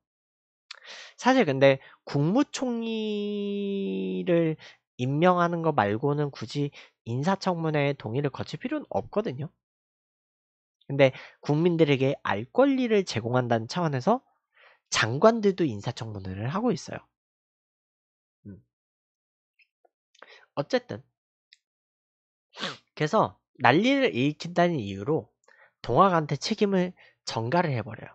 사실 근데 국무총리를 임명하는 거 말고는 굳이 인사청문회 동의를 거칠 필요는 없거든요. 근데 국민들에게 알 권리를 제공한다는 차원에서 장관들도 인사청문회를 하고 있어요. 음. 어쨌든 그래서 난리를 일으킨다는 이유로 동학한테 책임을 전가를 해버려요.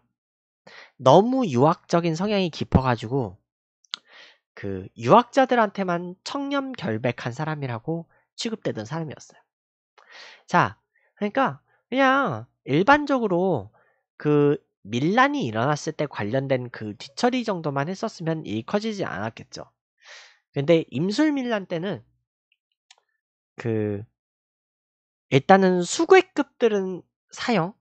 너무 유학적인 성향이 깊어가지고 그 유학자들한테만 청렴 결백한 사람이라고 취급되던 사람이었어요. 자, 그러니까 그냥 일반적으로 그 밀란이 일어났을 때 관련된 그 뒤처리 정도만 했었으면 일이 커지지 않았겠죠. 근데 임술 밀란 때는 그 일단은 수괴급들은 사형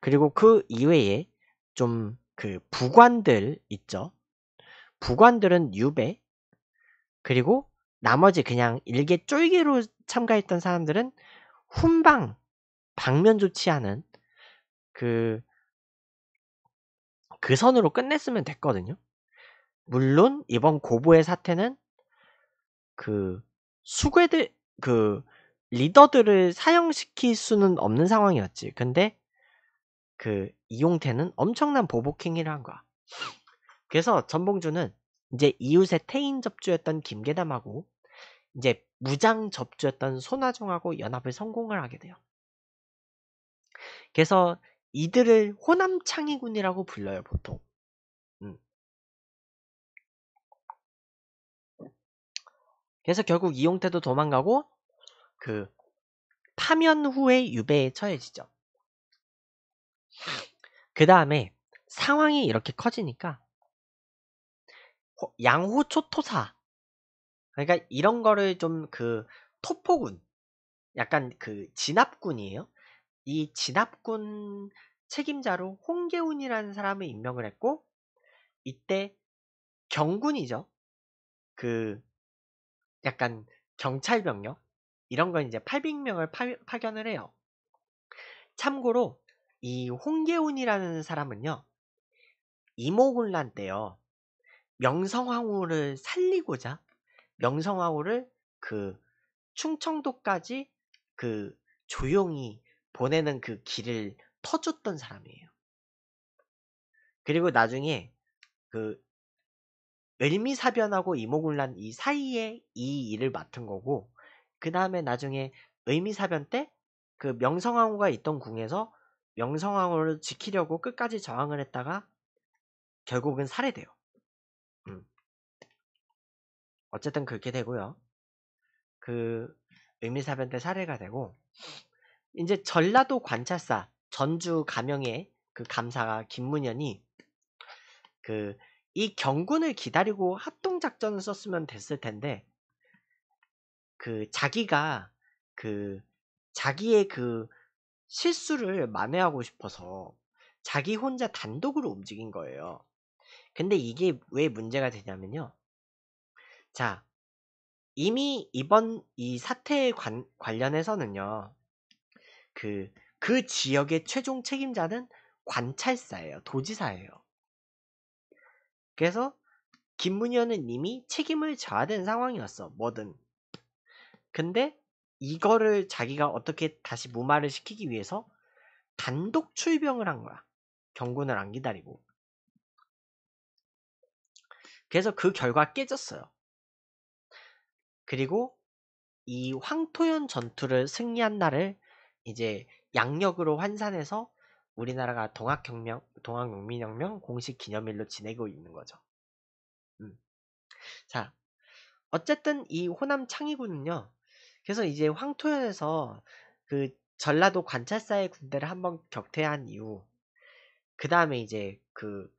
그리고 그 이외에 좀그 부관들 있죠. 부관들은 유배 그리고 나머지 그냥 일개 쫄개로 참가했던 사람들은 훈방 방면 조치하는 그, 그 선으로 끝냈으면 됐거든요. 물론, 이번 고보의 사태는 그 수괴들, 그 리더들을 사형시킬 수는 없는 상황이었지. 근데 그 이용태는 엄청난 보복행위를 한 거야. 그래서 전봉주는 이제 이웃의 태인 접주였던 김계담하고 이제 무장 접주였던 손아종하고 연합을 성공을 하게 돼요. 그래서 이들을 호남 창의군이라고 불러요 보통. 음. 그래서 결국 이용태도 도망가고 그 파면 후에 유배에 처해지죠. 그 다음에 상황이 이렇게 커지니까 양호초토사 그러니까 이런 거를 좀 그 토포군 약간 그 진압군이에요 이 진압군 책임자로 홍계훈이라는 사람을 임명을 했고 이때 경군이죠 그 약간 경찰병력 이런 걸 이제 800명을 파, 견을 해요 참고로 이 홍계운이라는 사람은요. 이모군란 때요. 명성황후를 살리고자 명성황후를 그 충청도까지 그 조용히 보내는 그 길을 터줬던 사람이에요. 그리고 나중에 그 을미사변하고 이모군란 이 사이에 이 일을 맡은 거고 그 다음에 나중에 을미사변 때 그 명성황후가 있던 궁에서 명성황후를 지키려고 끝까지 저항을 했다가 결국은 살해돼요. 음. 어쨌든 그렇게 되고요. 그 의미사변 때 살해가 되고 이제 전라도 관찰사 전주 가명의 그 감사가 김문현이 그 이 경군을 기다리고 합동 작전을 썼으면 됐을 텐데 그 자기가 그 자기의 그 실수를 만회하고 싶어서 자기 혼자 단독으로 움직인 거예요. 근데 이게 왜 문제가 되냐면요. 자, 이미 이번 이 사태에 관, 관련해서는요. 그, 그 지역의 최종 책임자는 관찰사예요. 도지사예요. 그래서 김문현은 이미 책임을 져야 되는 상황이었어. 뭐든. 근데 이거를 자기가 어떻게 다시 무마를 시키기 위해서 단독 출병을 한 거야. 경군을 안 기다리고. 그래서 그 결과 깨졌어요. 그리고 이 황토현 전투를 승리한 날을 이제 양력으로 환산해서 우리나라가 동학혁명, 동학민혁명 공식 기념일로 지내고 있는 거죠. 음. 자, 어쨌든 이 호남 창의군은요, 그래서 이제 황토현에서 그 전라도 관찰사의 군대를 한번 격퇴한 이후 그 다음에 이제 그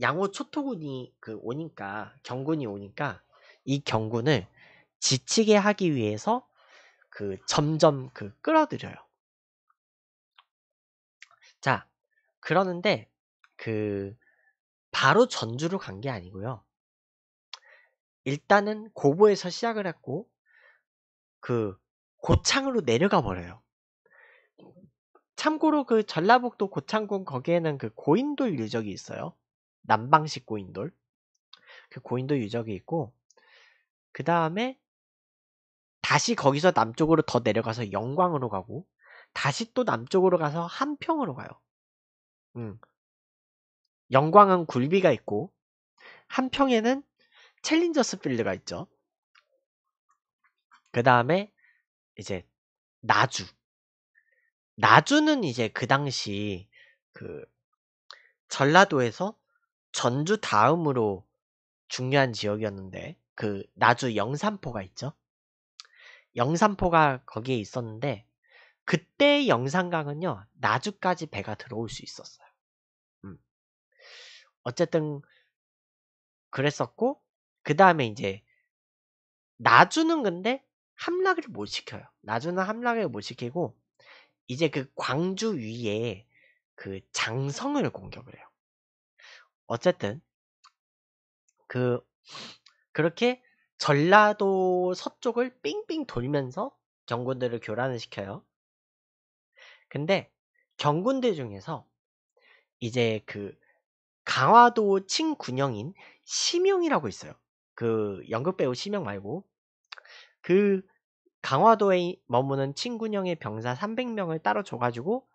양호 초토군이 그 오니까 경군이 오니까 이 경군을 지치게 하기 위해서 그 점점 그 끌어들여요. 자 그러는데 그 바로 전주로 간 게 아니고요. 일단은 고보에서 시작을 했고 그 고창으로 내려가 버려요. 참고로 그 전라북도 고창군 거기에는 그 고인돌 유적이 있어요. 남방식 고인돌. 그 고인돌 유적이 있고 그 다음에 다시 거기서 남쪽으로 더 내려가서 영광으로 가고 다시 또 남쪽으로 가서 함평으로 가요. 음. 영광은 굴비가 있고 함평에는 챌린저스 필드가 있죠. 그 다음에 이제 나주. 나주는 이제 그 당시 그 전라도에서 전주 다음으로 중요한 지역이었는데 그 나주 영산포가 있죠. 영산포가 거기에 있었는데 그때 영산강은요 나주까지 배가 들어올 수 있었어요. 음. 어쨌든 그랬었고 그 다음에 이제 나주는 근데 함락을 못 시켜요. 나주는 함락을 못 시키고 이제 그 광주 위에 그 장성을 공격을 해요. 어쨌든 그 그렇게 전라도 서쪽을 빙빙 돌면서 정군들을 교란을 시켜요. 근데 경군들 중에서 이제 그 강화도 친군영인 심영이라고 있어요. 그 연극 배우 심영 말고 그 강화도에 머무는 친군형의 병사 300명을 따로 줘가지고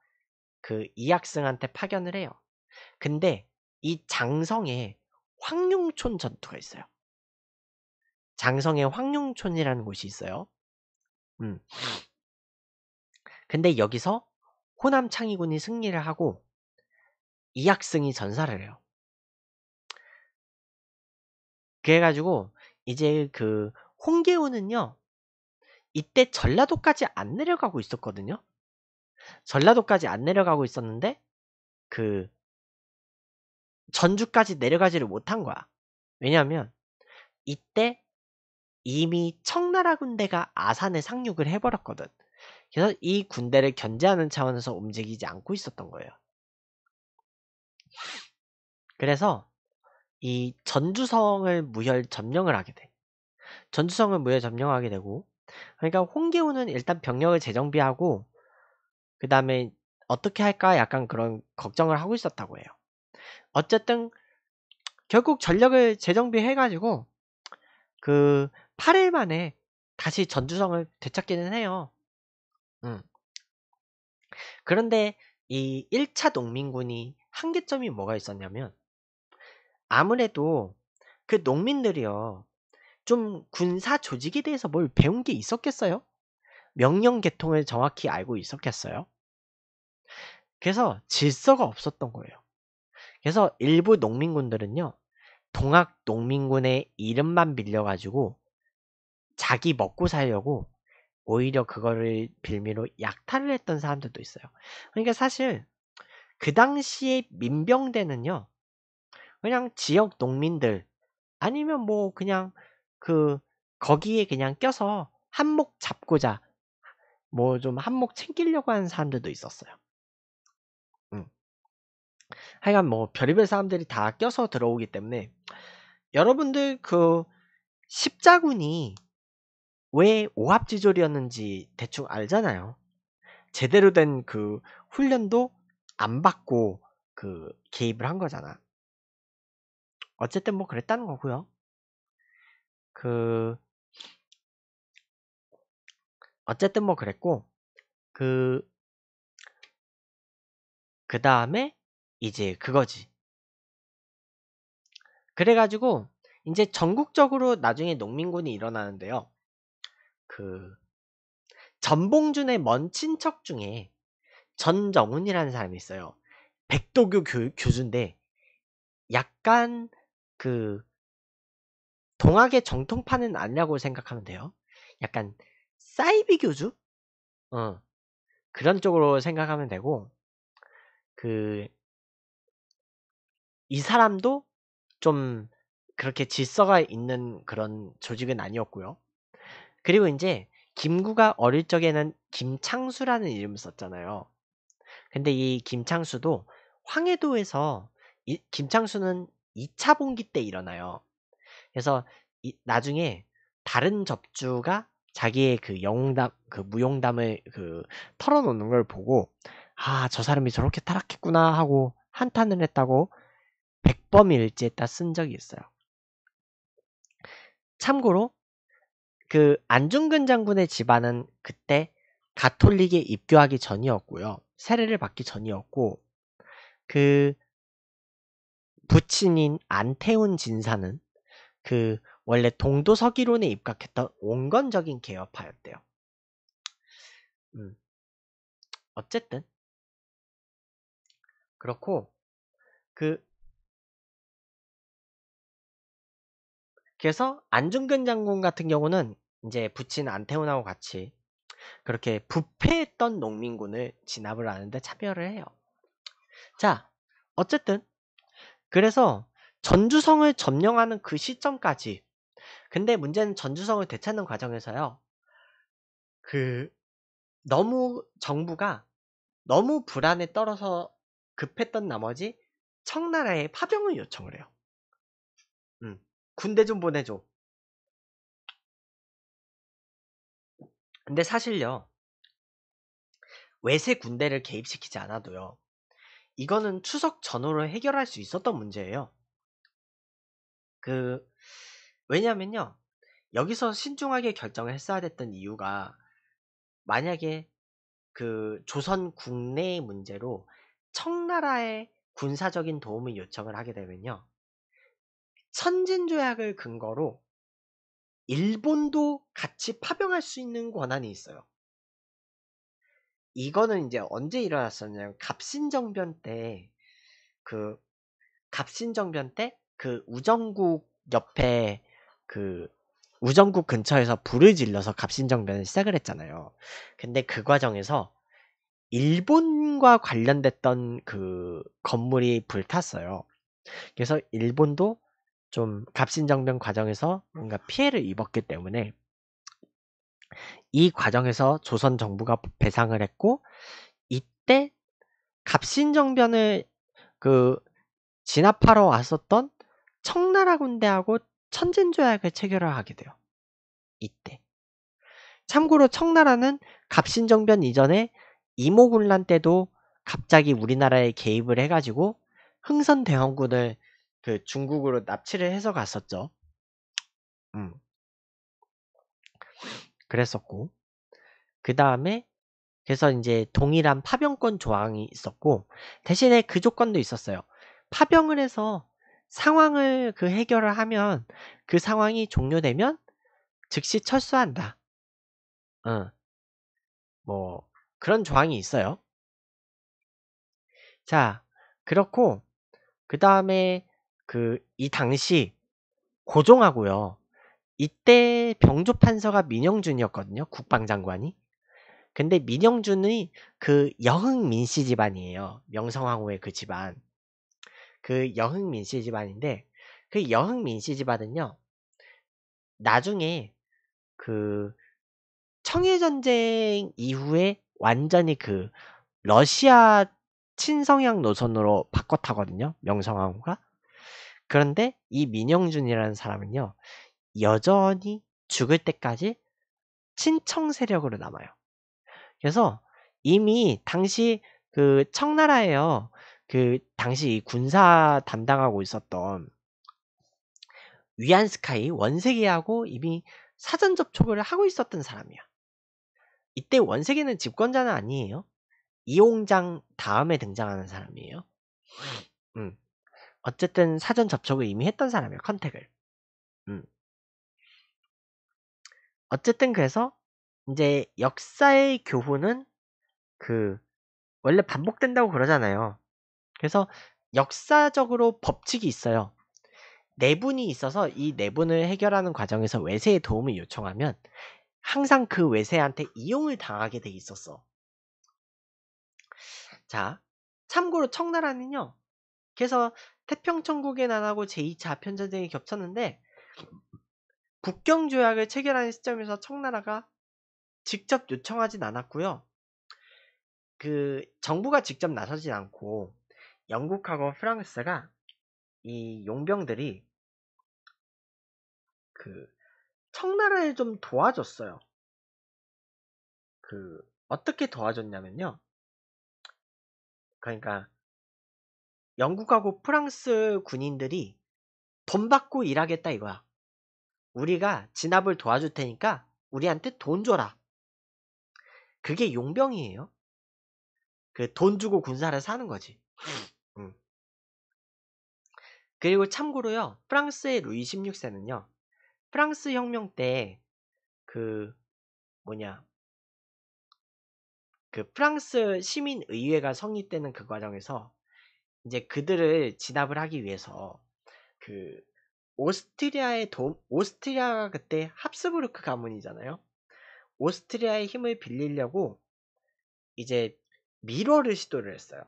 그 이학승한테 파견을 해요. 근데 이 장성에 황룡촌 전투가 있어요. 장성에 황룡촌이라는 곳이 있어요. 음. 근데 여기서 호남 창의군이 승리를 하고 이학승이 전사를 해요. 그래가지고 이제 그 홍계호는요 이때 전라도까지 안 내려가고 있었거든요. 전라도까지 안 내려가고 있었는데 그 전주까지 내려가지를 못한 거야. 왜냐하면 이때 이미 청나라 군대가 아산에 상륙을 해버렸거든. 그래서 이 군대를 견제하는 차원에서 움직이지 않고 있었던 거예요. 그래서 이 전주성을 무혈 점령을 하게 돼. 전주성을 무혈 점령하게 되고 그러니까 홍기훈은 일단 병력을 재정비하고 그 다음에 어떻게 할까 약간 그런 걱정을 하고 있었다고 해요. 어쨌든 결국 전력을 재정비해가지고 그 8일 만에 다시 전주성을 되찾기는 해요. 음. 그런데 이 1차 농민군이 한계점이 뭐가 있었냐면 아무래도 그 농민들이요 좀 군사 조직에 대해서 뭘 배운 게 있었겠어요? 명령 계통을 정확히 알고 있었겠어요? 그래서 질서가 없었던 거예요. 그래서 일부 농민군들은요, 동학 농민군의 이름만 빌려가지고 자기 먹고 살려고 오히려 그거를 빌미로 약탈을 했던 사람들도 있어요. 그러니까 사실 그당시의 민병대는요, 그냥 지역 농민들 아니면 뭐 그냥 그 거기에 그냥 껴서 한몫 잡고자 뭐 좀 한몫 챙기려고 하는 사람들도 있었어요. 하여간 뭐 별의별 사람들이 다 껴서 들어오기 때문에 여러분들 그 십자군이 왜 오합지졸이었는지 대충 알잖아요. 제대로 된 그 훈련도 안 받고 그 개입을 한 거잖아. 어쨌든 뭐 그랬다는 거고요. 그
어쨌든 뭐 그랬고 그
그 다음에 이제 그거지 그래가지고 이제 전국적으로 나중에 농민군이 일어나는데요 그 전봉준의 먼 친척 중에 전정훈이라는 사람이 있어요 백도교 교, 교수인데 약간 그 동학의 정통파는 아니라고 생각하면 돼요. 약간 사이비 교주? 어. 그런 쪽으로 생각하면 되고 그 이 사람도 좀 그렇게 질서가 있는 그런 조직은 아니었고요. 그리고 이제 김구가 어릴 적에는 김창수라는 이름을 썼잖아요. 근데 이 김창수도 황해도에서 이, 김창수는 2차 봉기 때 일어나요. 그래서 이, 나중에 다른 접주가 자기의 그 영웅담, 그 무용담을 그 털어놓는 걸 보고, 아, 저 사람이 저렇게 타락했구나 하고 한탄을 했다고 백범일지에다 쓴 적이 있어요. 참고로, 그 안중근 장군의 집안은 그때 가톨릭에 입교하기 전이었고요. 세례를 받기 전이었고, 그 부친인 안태훈 진사는 그 원래 동도서기론에 입각했던 온건적인 개혁파였대요. 음. 어쨌든
그렇고 그
그래서 안중근 장군 같은 경우는 이제 부친 안태훈하고 같이 그렇게 부패했던 농민군을 진압을 하는데 참여를 해요. 자, 어쨌든 그래서 전주성을 점령하는 그 시점까지. 근데 문제는 전주성을 되찾는 과정에서요. 그 너무 정부가 너무 불안에 떨어서 급했던 나머지 청나라에 파병을 요청을 해요. 음, 군대 좀 보내줘. 근데 사실요. 외세 군대를 개입시키지 않아도요. 이거는 추석 전후로 해결할 수 있었던 문제예요. 그 왜냐면요 여기서 신중하게 결정을 했어야 됐던 이유가 만약에 그 조선 국내의 문제로 청나라의 군사적인 도움을 요청을 하게 되면요 선진조약을 근거로 일본도 같이 파병할 수 있는 권한이 있어요. 이거는 이제 언제 일어났었냐면 갑신정변 때 그 갑신정변 때그 우정국 옆에 그 우정국 근처에서 불을 질러서 갑신정변을 시작을 했잖아요. 근데 그 과정에서 일본과 관련됐던 그 건물이 불탔어요. 그래서 일본도 좀 갑신정변 과정에서 뭔가 피해를 입었기 때문에 이 과정에서 조선 정부가 배상을 했고 이때 갑신정변을 그 진압하러 왔었던 청나라 군대하고 천진조약을 체결을 하게 돼요. 이때. 참고로 청나라는 갑신정변 이전에 이모군란 때도 갑자기 우리나라에 개입을 해가지고 흥선 대원군을 그 중국으로 납치를 해서 갔었죠. 음. 그랬었고 그 다음에 그래서 이제 동일한 파병권 조항이 있었고 대신에 그 조건도 있었어요. 파병을 해서 상황을 그 해결을 하면 그 상황이 종료되면 즉시 철수한다. 어. 뭐 그런 조항이 있어요. 자, 그렇고 그 다음에 그 이 당시 고종하고요. 이때 병조 판서가 민영준이었거든요. 국방장관이. 근데 민영준이 그 여흥민씨 집안이에요. 명성황후의 그 집안. 그 여흥민 씨 집안인데 그 여흥민 씨 집안은요 나중에 그 청일전쟁 이후에 완전히 그 러시아 친성향 노선으로 바꿨다거든요 명성황후가 그런데 이 민영준이라는 사람은요 여전히 죽을 때까지 친청 세력으로 남아요 그래서 이미 당시 그 청나라에요 그 당시 군사 담당하고 있었던 위안스카이 원세계하고 이미 사전 접촉을 하고 있었던 사람이야. 이때 원세계는 집권자는 아니에요. 이용장 다음에 등장하는 사람이에요. 음. 어쨌든 사전 접촉을 이미 했던 사람이에 컨택을. 음. 어쨌든 그래서 이제 역사의 교훈은 그 원래 반복된다고 그러잖아요. 그래서 역사적으로 법칙이 있어요. 내분이 있어서 이 내분을 해결하는 과정에서 외세의 도움을 요청하면 항상 그 외세한테 이용을 당하게 돼 있었어. 자, 참고로 청나라는요. 그래서 태평천국의 난하고 제2차 편전쟁이 겹쳤는데 국경조약을 체결하는 시점에서 청나라가 직접 요청하진 않았고요. 그 정부가 직접 나서진 않고 영국하고 프랑스가 이 용병들이 그 청나라에 좀 도와줬어요.
그 어떻게 도와줬냐면요.
그러니까 영국하고 프랑스 군인들이 돈 받고 일하겠다 이거야. 우리가 진압을 도와줄 테니까 우리한테 돈 줘라. 그게 용병이에요. 그 돈 주고 군사를 사는 거지. 그리고 참고로요. 프랑스의 루이 16세는요. 프랑스 혁명 때 그 뭐냐 그 프랑스 시민 의회가 성립되는 그 과정에서 이제 그들을 진압을 하기 위해서 그 오스트리아의 도 오스트리아가 그때 합스부르크 가문이잖아요. 오스트리아의 힘을 빌리려고 이제 미러를 시도를 했어요.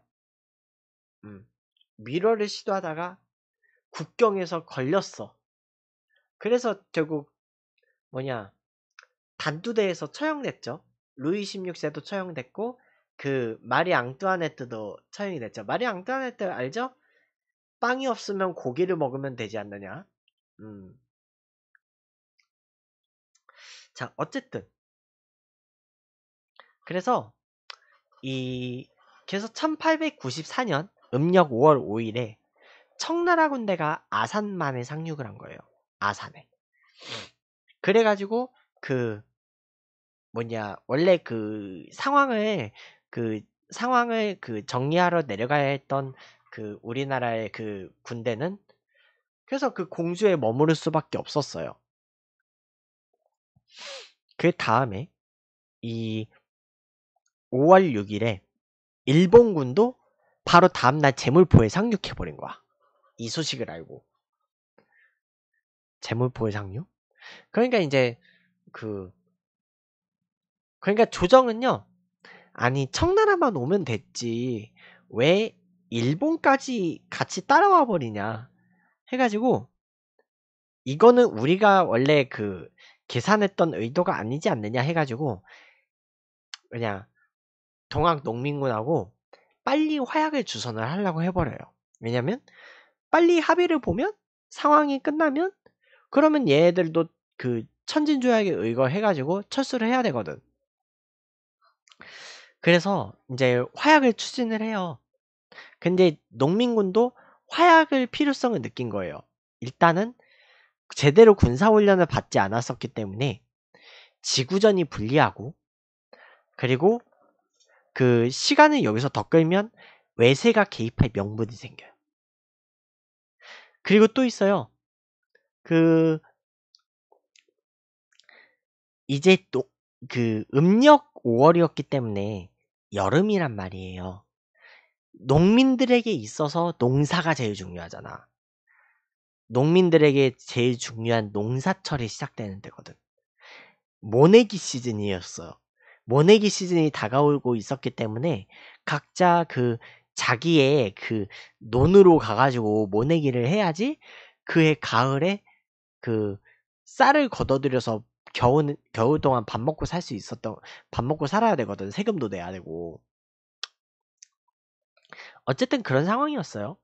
음, 미러를 시도하다가 국경에서 걸렸어. 그래서 결국 뭐냐 단두대에서 처형됐죠. 루이 16세도 처형됐고 그 마리 앙뚜아네트도 처형이 됐죠. 마리 앙뚜아네트 알죠? 빵이 없으면 고기를 먹으면 되지 않느냐. 음. 자 어쨌든 그래서 이 그래서 1894년 음력 5월 5일에 청나라 군대가 아산만에 상륙을 한 거예요. 아산에. 네. 그래가지고 그 뭐냐 원래 그 상황을 그 상황을 그 정리하러 내려가야 했던 그 우리나라의 그 군대는 그래서 그 공주에 머무를 수밖에 없었어요. 그 다음에 이 5월 6일에 일본군도 바로 다음날 제물포에 상륙해버린 거야. 이 소식을 알고 재물포의 상류? 그러니까 이제 그 그러니까 조정은요 아니 청나라만 오면 됐지 왜 일본까지 같이 따라와 버리냐 해가지고 이거는 우리가 원래 그 계산했던 의도가 아니지 않느냐 해가지고 그냥 동학 농민군하고 빨리 화약을 주선을 하려고 해버려요 왜냐면 빨리 합의를 보면 상황이 끝나면 그러면 얘들도 그 천진조약에 의거해가지고 철수를 해야 되거든. 그래서 이제 화약을 추진을 해요. 근데 농민군도 화약을 필요성을 느낀 거예요. 일단은 제대로 군사훈련을 받지 않았었기 때문에 지구전이 불리하고 그리고 그 시간을 여기서 더 끌면 외세가 개입할 명분이 생겨요. 그리고 또 있어요. 그 이제 또 그 음력 5월이었기 때문에 여름이란 말이에요. 농민들에게 있어서 농사가 제일 중요하잖아. 농민들에게 제일 중요한 농사철이 시작되는 데거든. 모내기 시즌이었어요. 모내기 시즌이 다가오고 있었기 때문에 각자 그 자기의 그 논으로 가가지고 모내기를 해야지 그해 가을에 그 쌀을 걷어들여서 겨우 겨울 동안 밥 먹고 살 수 있었던 밥 먹고 살아야 되거든 세금도 내야 되고 어쨌든 그런 상황이었어요.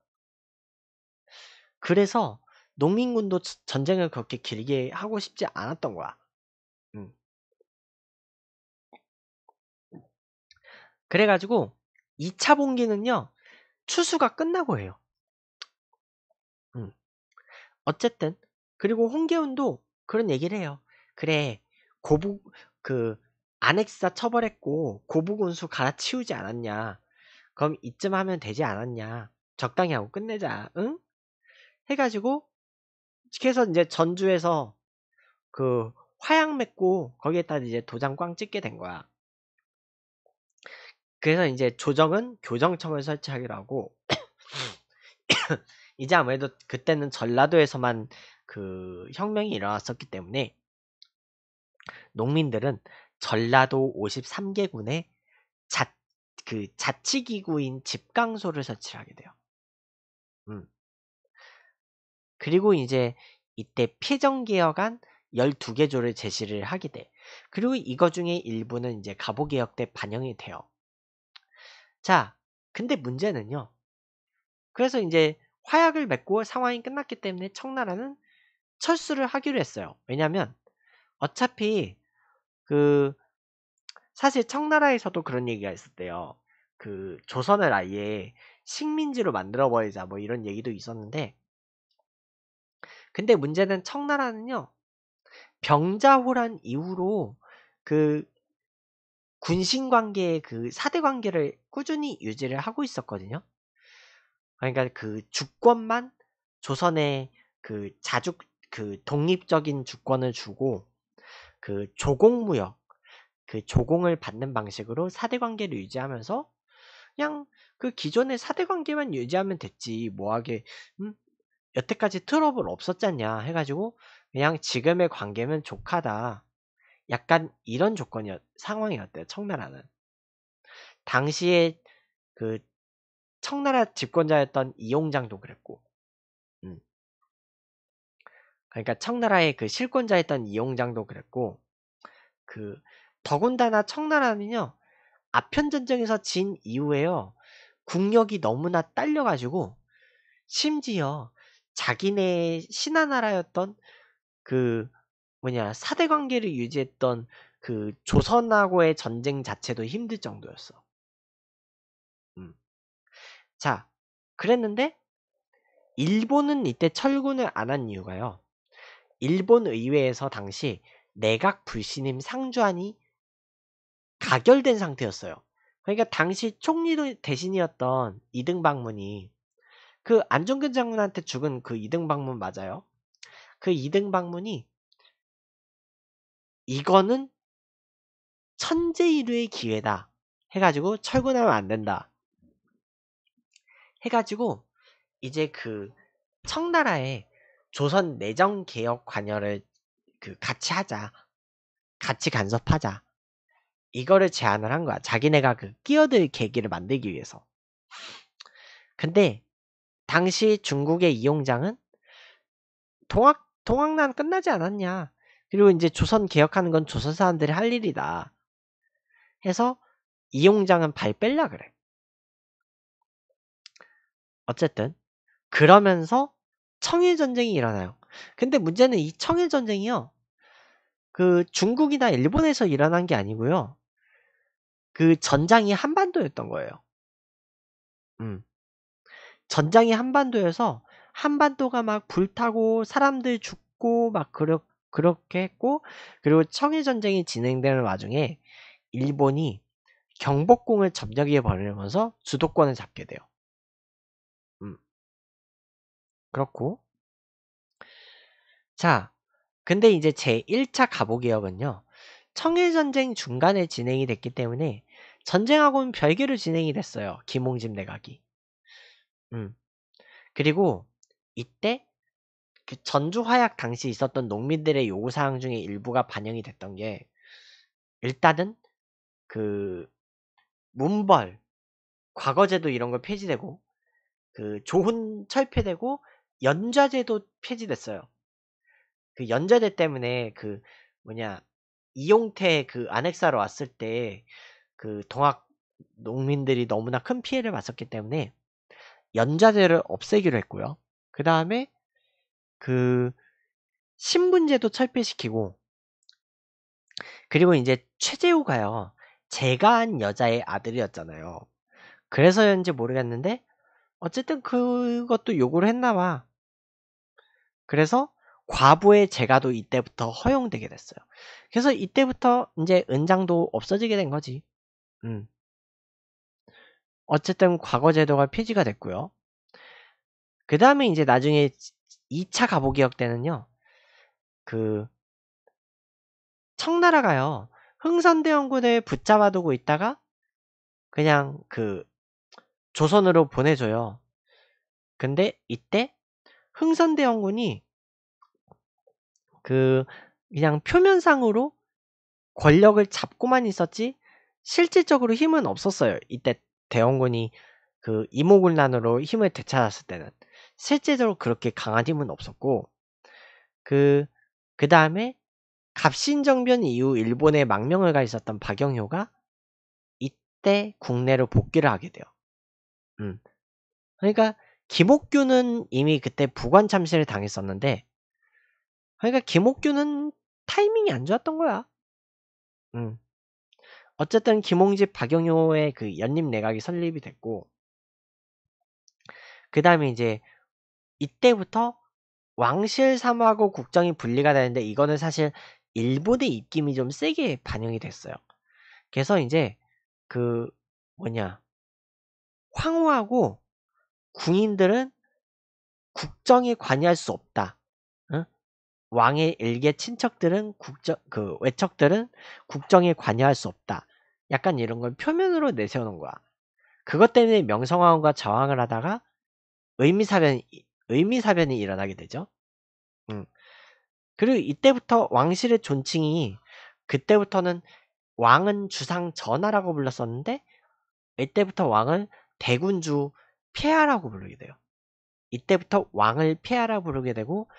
그래서 농민군도 전쟁을 그렇게 길게 하고 싶지 않았던 거야. 음. 그래가지고 2차 봉기는요. 추수가 끝나고 해요. 음. 어쨌든 그리고 홍계운도 그런 얘기를 해요. 그래 고부 그 안핵사 처벌했고 고부군수 갈아치우지 않았냐. 그럼 이쯤 하면 되지 않았냐. 적당히 하고 끝내자. 응? 해가지고 그래서 이제 전주에서 그 화약 맺고 거기에다 이제 도장 꽝 찍게 된 거야. 그래서 이제 조정은 교정청을 설치하기로 하고 *clears throat* 이제 아무래도 그때는 전라도에서만 그 혁명이 일어났었기 때문에 농민들은 전라도 53개군에 자, 그 자치기구인 집강소를 설치하게 돼요. 음. 그리고 이제 이때 피정개혁안 12개 조를 제시를 하게 돼. 그리고 이거 중에 일부는 이제 가보개혁 때 반영이 돼요. 자, 근데 문제는요. 그래서 이제 화약을 맺고 상황이 끝났기 때문에 청나라는 철수를 하기로 했어요. 왜냐면 어차피 그 사실 청나라에서도 그런 얘기가 있었대요. 그 조선을 아예 식민지로 만들어 버리자 뭐 이런 얘기도 있었는데 근데 문제는 청나라는요. 병자호란 이후로 그 군신 관계의 그 사대 관계를 꾸준히 유지를 하고 있었거든요. 그러니까 그 주권만 조선의 그 자주 그 독립적인 주권을 주고 그 조공무역 그 조공을 받는 방식으로 사대 관계를 유지하면서 그냥 그 기존의 사대 관계만 유지하면 됐지 뭐하게 음? 여태까지 트러블 없었잖냐 해가지고 그냥 지금의 관계면 족하다 약간 이런 조건이었, 상황이었대요. 청나라는. 당시에 그 청나라 집권자였던 이용장도 그랬고, 음. 그러니까 청나라의 그 실권자였던 이용장도 그랬고, 그 더군다나 청나라는요 아편 전쟁에서 진 이후에요 국력이 너무나 딸려가지고 심지어 자기네 신하 나라였던 그 뭐냐 사대 관계를 유지했던 그 조선하고의 전쟁 자체도 힘들 정도였어. 음. 자, 그랬는데 일본은 이때 철군을 안 한 이유가요. 일본 의회에서 당시 내각 불신임 상주안이 가결된 상태였어요. 그러니까 당시 총리 대신이었던 이등 방문이 그 안종근 장군한테 죽은 그 이등 방문 맞아요. 그 이등 방문이 이거는 천재이루의 기회다. 해가지고 철군하면 안 된다. 해가지고 이제 그 청나라에 조선 내정 개혁 관여를 그 같이 하자. 같이 간섭하자. 이거를 제안을 한 거야. 자기네가 그 끼어들 계기를 만들기 위해서. 근데 당시 중국의 이용장은 동학 동학난 끝나지 않았냐. 그리고 이제 조선 개혁하는 건 조선 사람들이 할 일이다. 해서 이용장은 발 뺄라 그래. 어쨌든 그러면서 청일 전쟁이 일어나요. 근데 문제는 이 청일 전쟁이요. 그 중국이나 일본에서 일어난 게 아니고요. 그 전장이 한반도였던 거예요. 음. 전장이 한반도여서 한반도가 막 불타고 사람들 죽고 막 그러, 그렇게 했고 그리고 청일 전쟁이 진행되는 와중에 일본이 경복궁을 점령해 버리면서 주도권을 잡게 돼요. 음. 그렇고 자 근데 이제 제1차 갑오개혁은요 청일전쟁 중간에 진행이 됐기 때문에 전쟁하고는 별개로 진행이 됐어요 김홍집 내각이 음. 그리고 이때 그 전주 화약 당시 있었던 농민들의 요구 사항 중에 일부가 반영이 됐던 게 일단은 그 문벌 과거제도 이런 걸 폐지되고 그 조훈 철폐되고 연좌제도 폐지됐어요. 그 연좌제 때문에 그 뭐냐 이용태 그아넥사로 왔을 때 그 동학 농민들이 너무나 큰 피해를 봤었기 때문에 연좌제를 없애기로 했고요. 그 다음에 그 신분제도 철폐시키고 그리고 이제 최재우가요 제가 한 여자의 아들이었잖아요. 그래서였는지 모르겠는데 어쨌든 그것도 요구를 했나봐. 그래서 과부의 제가도 이때부터 허용되게 됐어요. 그래서 이때부터 이제 은장도 없어지게 된 거지. 음. 어쨌든 과거 제도가 폐지가 됐고요. 그 다음에 이제 나중에 2차 가보기역 때는요, 그, 청나라가요, 흥선대원군을 붙잡아두고 있다가, 그냥 그, 조선으로 보내줘요. 근데 이때, 흥선대원군이, 그, 그냥 표면상으로 권력을 잡고만 있었지, 실질적으로 힘은 없었어요. 이때 대원군이 그 이모군란으로 힘을 되찾았을 때는. 실제적으로 그렇게 강한 힘은 없었고 그그 그 다음에 갑신정변 이후 일본에 망명을 가 있었던 박영효가 이때 국내로 복귀를 하게 돼요. 음. 그러니까 김옥규는 이미 그때 부관 참시를 당했었는데 그러니까 김옥규는 타이밍이 안 좋았던 거야. 음. 어쨌든 김홍집 박영효의 그 연립 내각이 설립이 됐고 그 다음에 이제 이때부터 왕실 사무하고 국정이 분리가 되는데 이거는 사실 일본의 입김이 좀 세게 반영이 됐어요. 그래서 이제 그 뭐냐 황후하고 궁인들은 국정에 관여할 수 없다. 응? 왕의 일개 친척들은 국정 그 외척들은 국정에 관여할 수 없다. 약간 이런 걸 표면으로 내세우는 거야. 그것 때문에 명성황후가 저항을 하다가 의미사변이 의미사변이 일어나게 되죠. 음. 그리고 이때부터 왕실의 존칭이 그때부터는 왕은 주상 전하라고 불렀었는데 이때부터 왕은 대군주 폐하라고 부르게 돼요. 이때부터 왕을 폐하라 고 부르게 되고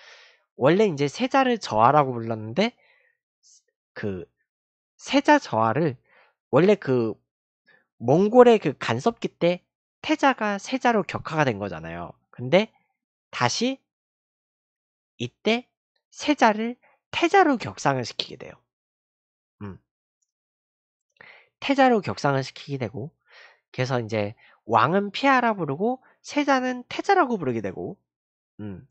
원래 이제 세자를 저하라고 불렀는데 그 세자 저하를 원래 그 몽골의 그 간섭기 때 태자가 세자로 격하가 된 거잖아요. 근데 다시 이때 세자를 태자로 격상을 시키게 돼요. 음. 태자로 격상을 시키게 되고 그래서 이제 왕은 피하라 부르고 세자는 태자라고 부르게 되고 음.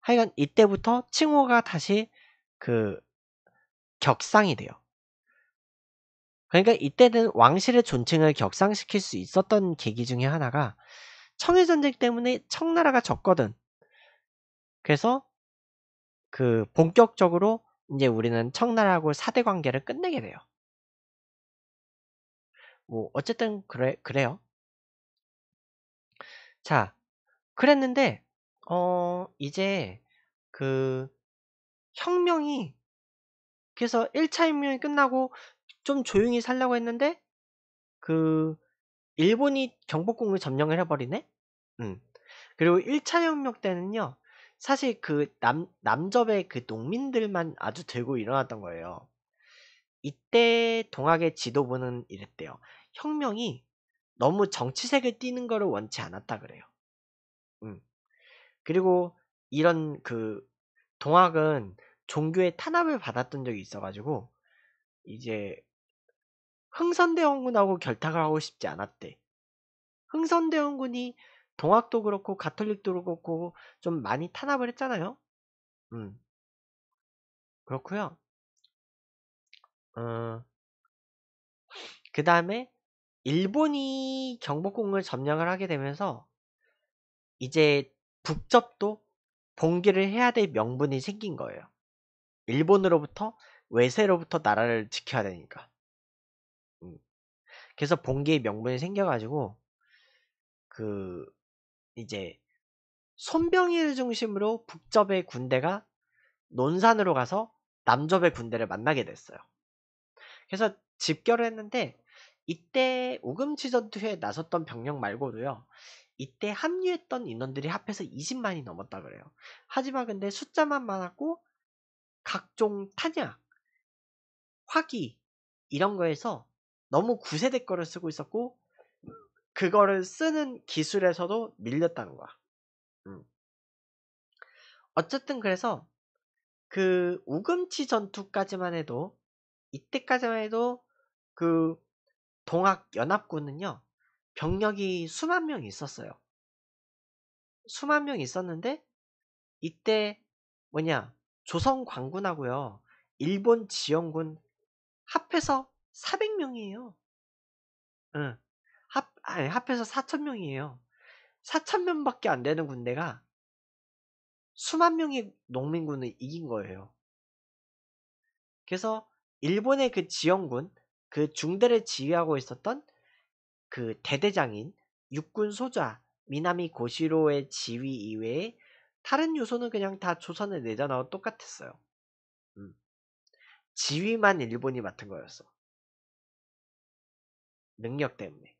하여간 이때부터 칭호가 다시 그 격상이 돼요. 그러니까 이때는 왕실의 존칭을 격상시킬 수 있었던 계기 중에 하나가 청일전쟁 때문에 청나라가 졌거든. 그래서 그 본격적으로 이제 우리는 청나라하고 사대 관계를 끝내게 돼요. 뭐 어쨌든 그래 그래요. 자, 그랬는데 어 이제 그 혁명이 그래서 1차 혁명이 끝나고 좀 조용히 살려고 했는데 그 일본이 경복궁을 점령을 해버리네? 음. 그리고 1차 혁명 때는요, 사실 그 남, 남접의 그 농민들만 아주 들고 일어났던 거예요. 이때 동학의 지도부는 이랬대요. 혁명이 너무 정치색을 띠는 거를 원치 않았다 그래요. 음. 그리고 이런 그 동학은 종교의 탄압을 받았던 적이 있어가지고 이제 흥선대원군하고 결탁을 하고 싶지 않았대. 흥선대원군이 동학도 그렇고 가톨릭도 그렇고 좀 많이 탄압을 했잖아요. 음. 그렇고요. 어. 그 다음에 일본이 경복궁을 점령을 하게 되면서 이제 북접도 봉기를 해야 될 명분이 생긴 거예요. 일본으로부터 외세로부터 나라를 지켜야 되니까. 그래서 본계의 명분이 생겨가지고 그 이제 손병이를 중심으로 북접의 군대가 논산으로 가서 남접의 군대를 만나게 됐어요. 그래서 집결을 했는데 이때 오금치 전투에 나섰던 병력 말고도요. 이때 합류했던 인원들이 합해서 20만이 넘었다 그래요. 하지만 근데 숫자만 많았고 각종 탄약, 화기 이런 거에서 너무 구세대 거를 쓰고 있었고 그거를 쓰는 기술에서도 밀렸다는 거야. 음. 어쨌든 그래서 그 우금치 전투까지만 해도 이때까지만 해도 그 동학 연합군은요 병력이 수만 명 있었어요. 수만 명 있었는데 이때 뭐냐 조선 광군하고요 일본 지원군 합해서 400명이에요. 응. 합, 아니, 합해서 4천명이에요 4천명밖에 안 되는 군대가 수만 명의 농민군을 이긴 거예요. 그래서 일본의 그 지원군, 그 중대를 지휘하고 있었던 그 대대장인 육군 소자 미나미 고시로의 지휘 이외에 다른 요소는 그냥 다 조선의 내자 나와 똑같았어요. 음. 지휘만 일본이 맡은 거였어. 능력 때문에.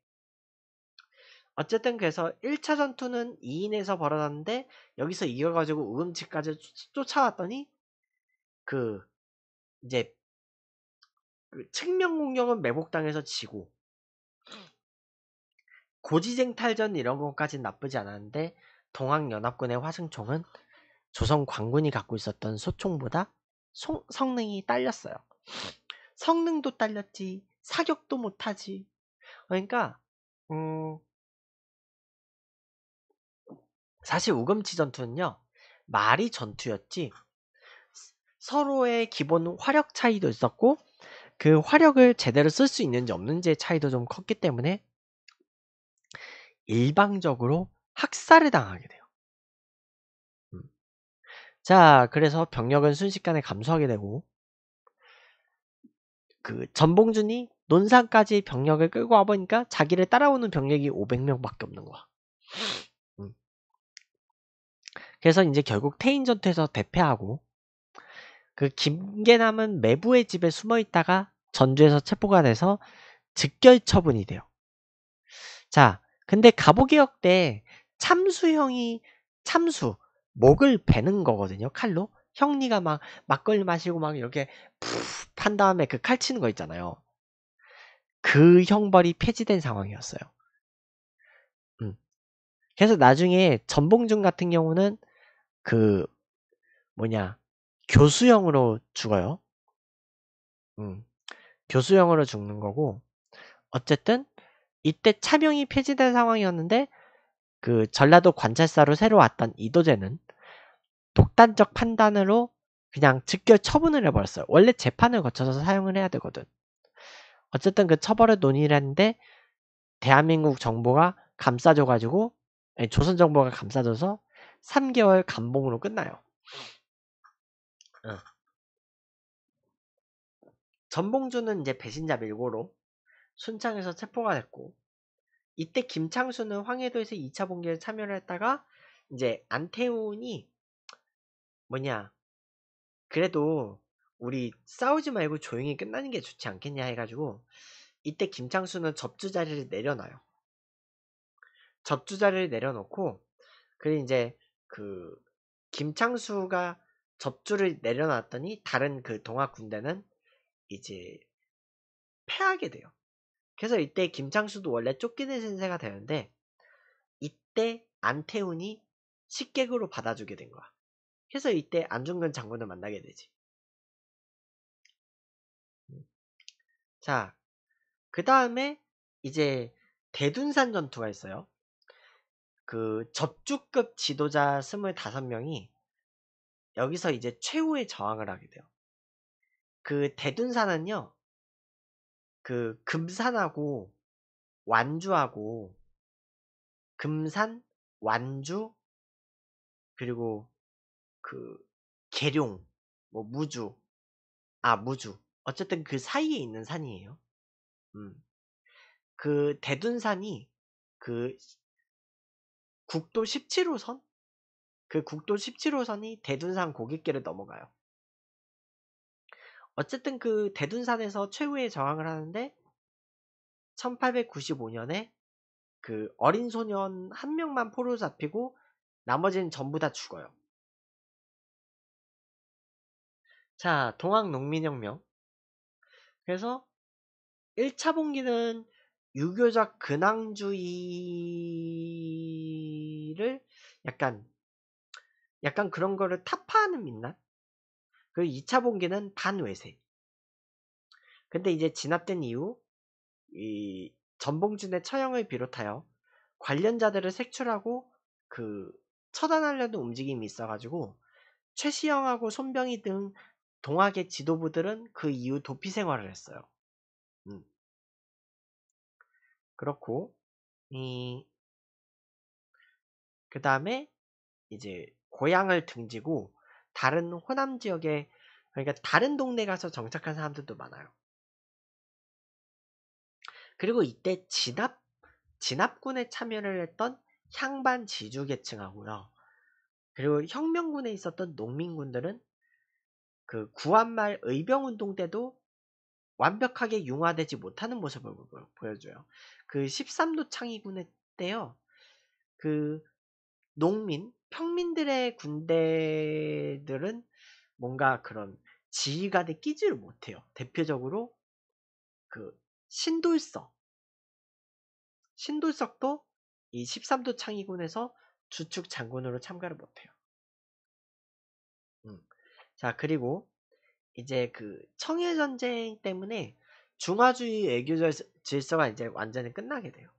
어쨌든 그래서 1차 전투는 2인에서 벌어졌는데 여기서 이겨가지고 우금치까지 쫓아왔더니 그 이제 그 측면 공격은 매복당해서 지고 고지쟁탈전 이런 것까지는 나쁘지 않았는데 동학연합군의 화승총은 조선 광군이 갖고 있었던 소총보다 성능이 딸렸어요. 성능도 딸렸지 사격도 못하지 그러니까 음, 사실 우금치 전투는요 말이 전투였지 서로의 기본 화력 차이도 있었고 그 화력을 제대로 쓸 수 있는지 없는지의 차이도 좀 컸기 때문에 일방적으로 학살을 당하게 돼요. 음. 자, 그래서 병력은 순식간에 감소하게 되고 그 전봉준이 논산까지 병력을 끌고 와 보니까 자기를 따라오는 병력이 500명밖에 없는 거야. 음. 그래서 이제 결국 태인 전투에서 대패하고 그 김계남은 매부의 집에 숨어 있다가 전주에서 체포가 돼서 즉결 처분이 돼요. 자, 근데 갑오개혁때 참수형이 참수 목을 베는 거거든요. 칼로 형리가 막 막걸리 마시고 막 이렇게 푹판 다음에 그 칼 치는 거 있잖아요. 그 형벌이 폐지된 상황이었어요. 음. 그래서 나중에 전봉준 같은 경우는 그 뭐냐 교수형으로 죽어요. 음. 교수형으로 죽는 거고 어쨌든 이때 차명이 폐지된 상황이었는데 그 전라도 관찰사로 새로 왔던 이도재는 독단적 판단으로 그냥 즉결 처분을 해버렸어요. 원래 재판을 거쳐서 사용을 해야 되거든. 어쨌든 그 처벌의 논의를했는데 대한민국 정부가 감싸줘가지고 아니, 조선 정부가 감싸줘서 3개월 감봉으로 끝나요. 전봉준은 이제 배신자 밀고로 순창에서 체포가 됐고 이때 김창수는 황해도에서 2차 봉기에 참여를 했다가 이제 안태훈이 뭐냐 그래도 우리 싸우지 말고 조용히 끝나는 게 좋지 않겠냐 해가지고 이때 김창수는 접주자리를 내려놔요. 접주자리를 내려놓고 그리고 이제 그 김창수가 접주를 내려놨더니 다른 그 동학 군대는 이제 패하게 돼요. 그래서 이때 김창수도 원래 쫓기는 신세가 되는데 이때 안태훈이 식객으로 받아주게 된 거야. 그래서 이때 안중근 장군을 만나게 되지. 자, 그 다음에 이제 대둔산 전투가 있어요. 그 접주급 지도자 25명이 여기서 이제 최후의 저항을 하게 돼요. 그 대둔산은요, 그 금산하고 완주하고 금산, 완주, 그리고 그 계룡, 뭐 무주, 아 무주 어쨌든 그 사이에 있는 산이에요. 음. 그 대둔산이 그 국도 17호선? 그 국도 17호선이 대둔산 고깃길을 넘어가요. 어쨌든 그 대둔산에서 최후의 저항을 하는데 1895년에 그 어린 소년 한 명만 포로 잡히고 나머지는 전부 다 죽어요. 자, 동학 농민혁명. 그래서 1차 봉기는 유교적 근황주의를 약간 약간 그런 거를 타파하는 민낯 그리고 2차 봉기는 반외세 근데 이제 진압된 이후 이 전봉준의 처형을 비롯하여 관련자들을 색출하고 그 처단하려는 움직임이 있어가지고 최시영하고 손병희 등 동학의 지도부들은 그 이후 도피 생활을 했어요. 음. 그렇고 그 다음에 이제 고향을 등지고 다른 호남 지역에 그러니까 다른 동네 가서 정착한 사람들도 많아요. 그리고 이때 진압 진압군에 참여를 했던 향반 지주 계층하고요. 그리고 혁명군에 있었던 농민군들은 그 구한말 의병운동 때도 완벽하게 융화되지 못하는 모습을 보여줘요. 그 13도 창의군 때요. 그 농민, 평민들의 군대들은 뭔가 그런 지휘관에 끼지를 못해요. 대표적으로 그 신돌석. 신돌석도 이 13도 창의군에서 주축 장군으로 참가를 못해요. 자, 그리고 이제 그청일전쟁 때문에 중화주의 애교 질서가 이제 완전히 끝나게 돼요.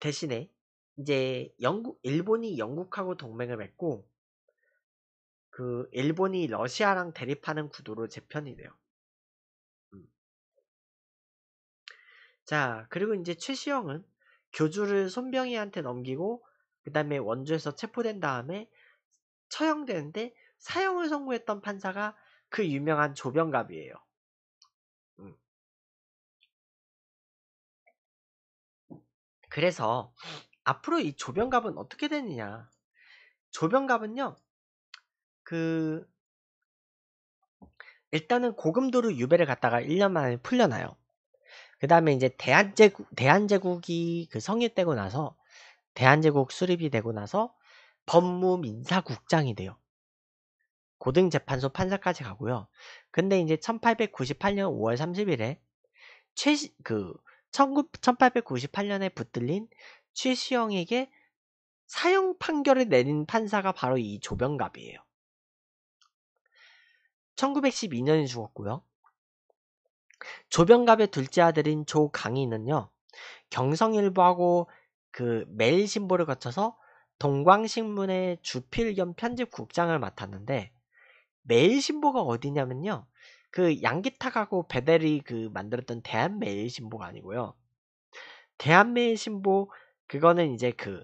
대신에 이제 영국, 일본이 영국하고 동맹을 맺고 그 일본이 러시아랑 대립하는 구도로 재편이 돼요. 음. 자, 그리고 이제 최시영은 교주를 손병희한테 넘기고 그 다음에 원주에서 체포된 다음에 처형되는데 사형을 선고했던 판사가 그 유명한 조병갑이에요. 음. 그래서 앞으로 이 조병갑은 어떻게 되느냐? 조병갑은요, 그 일단은 고금도로 유배를 갔다가 1년 만에 풀려나요. 그 다음에 이제 대한제국, 대한제국이 그 성립되고 나서, 대한제국 수립이 되고 나서 법무민사국장이 돼요. 고등재판소 판사까지 가고요. 근데 이제 1898년 5월 30일에 최시, 그 1898년에 붙들린 최시영에게 사형 판결을 내린 판사가 바로 이 조병갑이에요. 1912년에 죽었고요. 조병갑의 둘째 아들인 조강희는요. 경성일보하고 그 매일신보를 거쳐서 동광신문의 주필 겸 편집국장을 맡았는데 매일신보가 어디냐면요. 그 양기탁하고 베델이 그 만들었던 대한매일신보가 아니고요. 대한매일신보 그거는 이제 그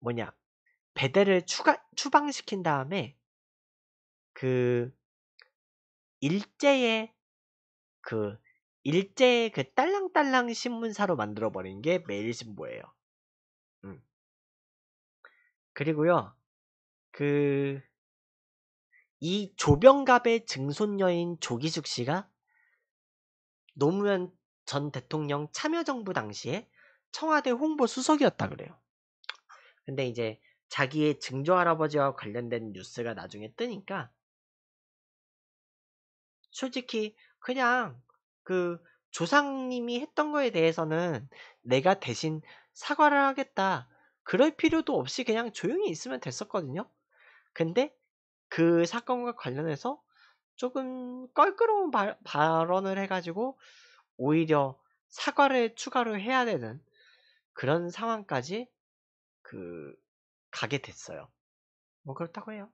뭐냐 베델을 추가 추방시킨 다음에 그 일제의 그 일제의 그 딸랑딸랑 신문사로 만들어 버린 게 매일신보예요. 음. 그리고요. 그이 조병갑의 증손녀인 조기숙 씨가 노무현 전 대통령 참여정부 당시에 청와대 홍보 수석이었다 그래요. 근데 이제 자기의 증조 할아버지와 관련된 뉴스가 나중에 뜨니까 솔직히 그냥 그 조상님이 했던 거에 대해서는 내가 대신 사과를 하겠다. 그럴 필요도 없이 그냥 조용히 있으면 됐었거든요. 근데 그 사건과 관련해서 조금 껄끄러운 발, 발언을 해가지고 오히려 사과를 추가로 해야 되는 그런 상황까지 그 가게 됐어요. 뭐 그렇다고 해요.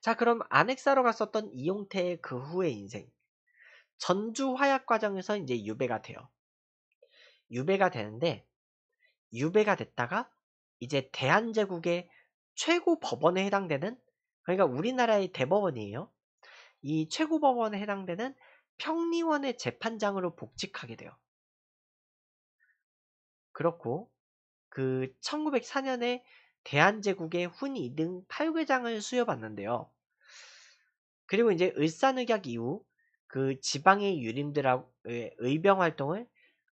자 그럼 아넥사로 갔었던 이용태의 그 후의 인생 전주 화약 과정에서 이제 유배가 돼요. 유배가 되는데 유배가 됐다가 이제 대한제국의 최고 법원에 해당되는 그러니까 우리나라의 대법원이에요. 이 최고법원에 해당되는 평리원의 재판장으로 복직하게 돼요. 그렇고 그 1904년에 대한제국의 훈이 등 8회장을 수여받는데요. 그리고 이제 을산의약 이후 그 지방의 유림들하고의 의병 활동을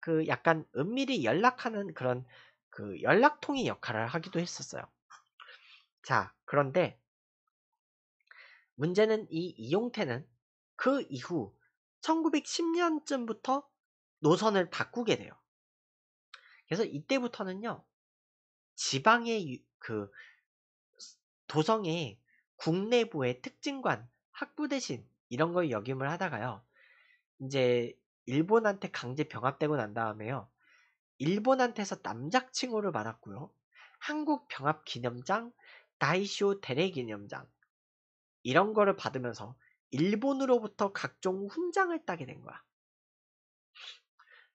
그 약간 은밀히 연락하는 그런 그 연락통의 역할을 하기도 했었어요. 자, 그런데 문제는 이 이용태는 그 이후 1910년쯤부터 노선을 바꾸게 돼요. 그래서 이때부터는요, 지방의 그 도성의 국내부의 특징관, 학부 대신 이런 걸 역임을 하다가요, 이제 일본한테 강제 병합되고 난 다음에요, 일본한테서 남작 칭호를 받았고요, 한국 병합 기념장, 다이쇼 대례 기념장, 이런 거를 받으면서 일본으로부터 각종 훈장을 따게 된 거야.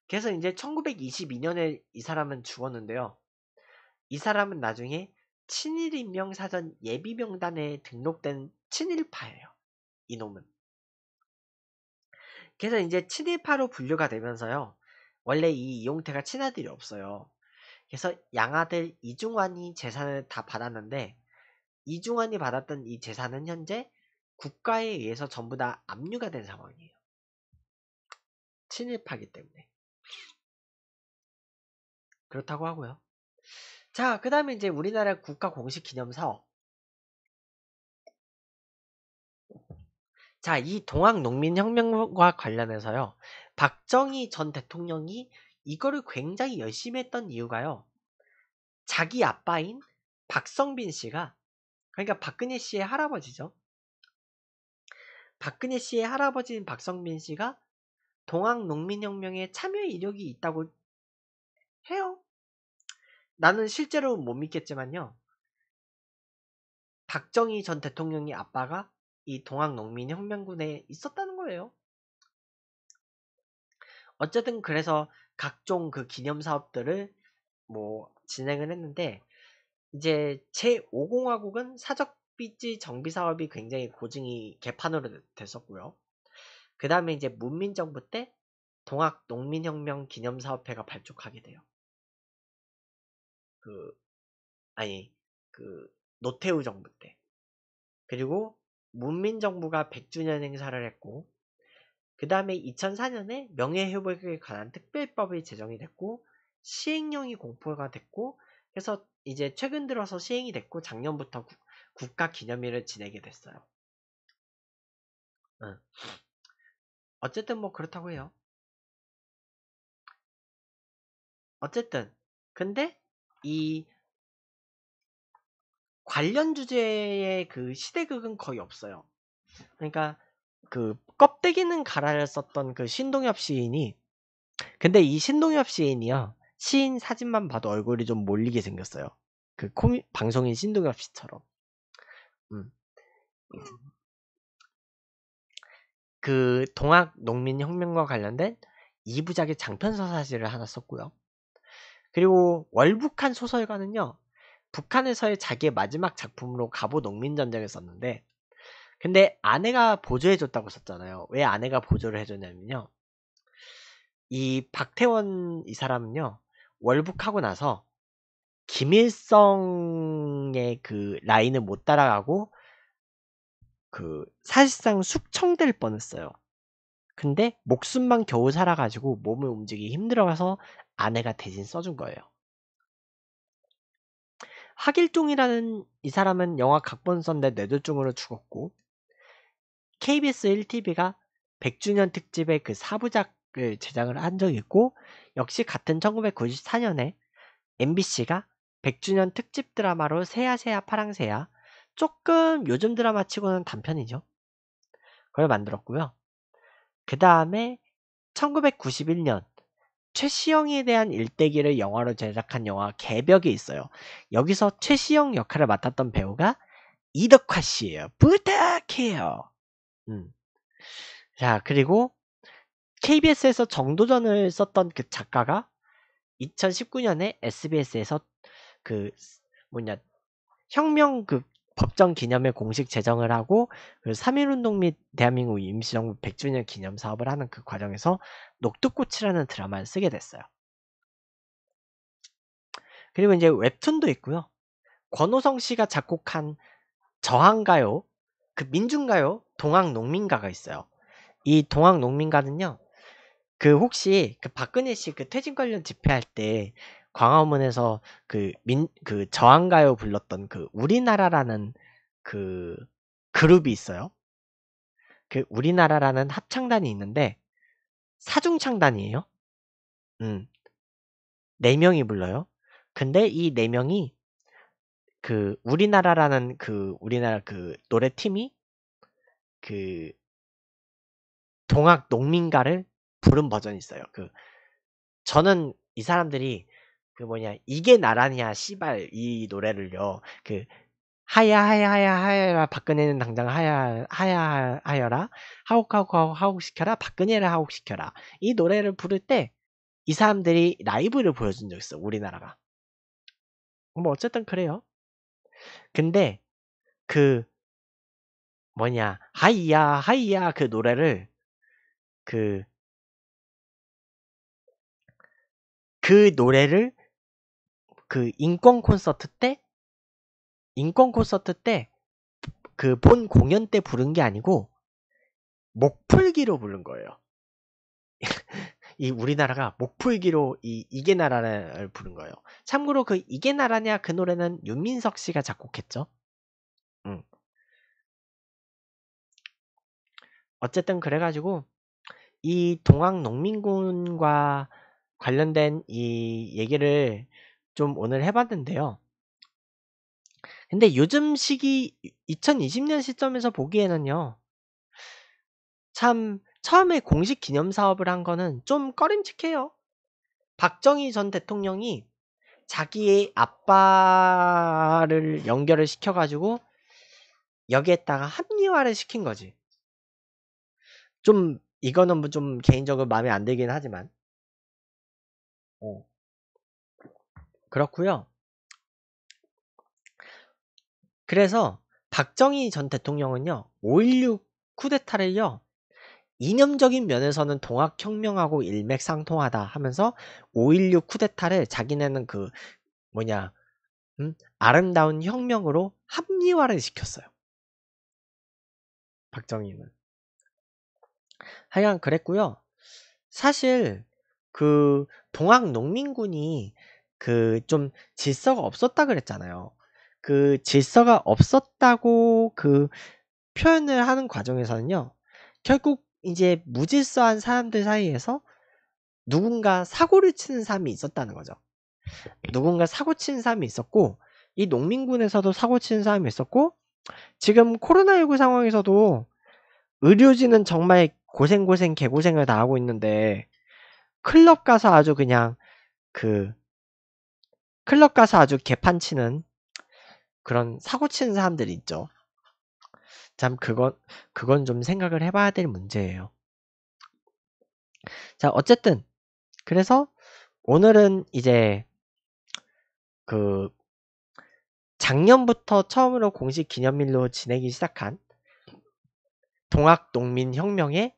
그래서 이제 1922년에 이 사람은 죽었는데요. 이 사람은 나중에 친일 인명사전 예비명단에 등록된 친일파예요. 이놈은. 그래서 이제 친일파로 분류가 되면서요. 원래 이 이용태가 친아들이 없어요. 그래서 양아들 이중환이 재산을 다 받았는데 이중환이 받았던 이 재산은 현재 국가에 의해서 전부 다 압류가 된 상황이에요. 친일파기 때문에. 그렇다고 하고요. 자, 그 다음에 이제 우리나라 국가 공식 기념사 자, 이 동학농민혁명과 관련해서요. 박정희 전 대통령이 이거를 굉장히 열심히 했던 이유가요. 자기 아빠인 박성빈 씨가 그러니까 박근혜 씨의 할아버지죠. 박근혜 씨의 할아버지인 박성민 씨가 동학 농민혁명에 참여 이력이 있다고 해요. 나는 실제로 못 믿겠지만요. 박정희 전 대통령의 아빠가 이 동학 농민혁명군에 있었다는 거예요. 어쨌든 그래서 각종 그 기념 사업들을 뭐 진행을 했는데 이제 제5공화국은 사적빚지 정비사업이 굉장히 고증이 개판으로 됐었고요. 그 다음에 이제 문민정부 때 동학 농민혁명 기념사업회가 발족하게 돼요. 그, 아니, 그, 노태우 정부 때. 그리고 문민정부가 100주년 행사를 했고, 그 다음에 2004년에 명예회복에 관한 특별법이 제정이 됐고, 시행령이 공포가 됐고, 그래서 이제 최근 들어서 시행이 됐고 작년부터 구, 국가 기념일을 지내게 됐어요.
응. 어쨌든 뭐 그렇다고 해요. 어쨌든
근데 이 관련 주제의 그 시대극은 거의 없어요. 그러니까 그 껍데기는 가라를 썼던 그 신동엽 시인이 근데 이 신동엽 시인이요 시인 사진만 봐도 얼굴이 좀 몰리게 생겼어요. 그 코미, 방송인 신동엽 씨처럼. 음. 그 동학 농민 혁명과 관련된 2부작의 장편 서사시를 하나 썼고요. 그리고 월북한 소설가는요. 북한에서의 자기의 마지막 작품으로 가보 농민 전쟁을 썼는데 근데 아내가 보조해 줬다고 썼잖아요. 왜 아내가 보조를 해 줬냐면요. 이 박태원 이 사람은요. 월북하고 나서 김일성의 그 라인을 못 따라가고 그 사실상 숙청될 뻔했어요. 근데 목숨만 겨우 살아가지고 몸을 움직이기 힘들어가서 아내가 대신 써준 거예요. 하길동이라는 이 사람은 영화 각본 썼는데 뇌졸중으로 죽었고 KBS 1TV가 100주년 특집의 그 사부작 를 제작을 한 적이 있고 역시 같은 1994년에 MBC가 100주년 특집 드라마로 새야새야 파랑새야 조금 요즘 드라마 치고는 단편이죠. 그걸 만들었고요. 그 다음에 1991년 최시영에 대한 일대기를 영화로 제작한 영화 개벽이 있어요. 여기서 최시영 역할을 맡았던 배우가 이덕화 씨예요. 부탁해요. 음. 자 그리고 KBS에서 정도전을 썼던 그 작가가 2019년에 SBS에서 그 뭐냐 혁명극 그 법정 기념회 공식 제정을 하고 그 3.1운동 및 대한민국 임시정부 100주년 기념 사업을 하는 그 과정에서 녹두꽃이라는 드라마를 쓰게 됐어요. 그리고 이제 웹툰도 있고요. 권호성 씨가 작곡한 저항가요, 그 민중가요, 동학농민가가 있어요. 이 동학농민가는요, 그 혹시 그 박근혜 씨 그 퇴진 관련 집회할 때 광화문에서 그민그 그 저항가요 불렀던 그 우리나라라는 그 그룹이 있어요. 그 우리나라라는 합창단이 있는데 사중창단이에요. 음. 네 명이 불러요. 근데 이 네 명이 그 우리나라라는 그 우리나라 그 노래팀이 그 동학 농민가를 부른 버전이 있어요. 그 저는 이 사람들이 그 뭐냐 이게 나라냐 씨발 이 노래를요 그 하야 하야 하야 하야라 박근혜는 당장 하야 하야 하여라 하옥 하옥 하옥 하옥 시켜라 박근혜를 하옥 시켜라 이 노래를 부를 때 이 사람들이 라이브를 보여준 적 있어 우리나라가 뭐 어쨌든 그래요 근데 그 뭐냐 하이야 하이야 그 노래를
그그 노래를
그 인권 콘서트 때 인권 콘서트 때 그 본 공연 때 부른 게 아니고 목풀기로 부른 거예요. *laughs* 이 우리나라가 목풀기로 이 이게 나라를 부른 거예요. 참고로 그 이게 나라냐 그 노래는 윤민석 씨가 작곡했죠. 음. 어쨌든 그래가지고 이 동학 농민군과 관련된 이 얘기를 좀 오늘 해봤는데요. 근데 요즘 시기 2020년 시점에서 보기에는요. 참 처음에 공식 기념 사업을 한 거는 좀 꺼림칙해요. 박정희 전 대통령이 자기의 아빠를 연결을 시켜가지고 여기에다가 합리화를 시킨 거지. 좀 이거는 뭐 좀 개인적으로 마음에 안 들긴 하지만 어. 그렇고요 그래서 박정희 전 대통령은요 5.16 쿠데타를요 이념적인 면에서는 동학혁명하고 일맥상통하다 하면서 5.16 쿠데타를 자기네는 그 뭐냐 음? 아름다운 혁명으로 합리화를 시켰어요 박정희는 하여간 그랬고요 사실 그 동학 농민군이 그 좀 질서가 없었다 그랬잖아요. 그 질서가 없었다고 그 표현을 하는 과정에서는요. 결국 이제 무질서한 사람들 사이에서 누군가 사고를 치는 사람이 있었다는 거죠. 누군가 사고 치는 사람이 있었고 이 농민군에서도 사고 치는 사람이 있었고 지금 코로나19 상황에서도 의료진은 정말 고생고생 개고생을 다 하고 있는데 클럽 가서 아주 그냥 그 클럽 가서 아주 개판 치는 그런 사고 치는 사람들이 있죠. 참 그건 그건 좀 생각을 해봐야 될 문제예요. 자 어쨌든 그래서 오늘은 이제 그 작년부터 처음으로 공식 기념일로 지내기 시작한 동학농민혁명의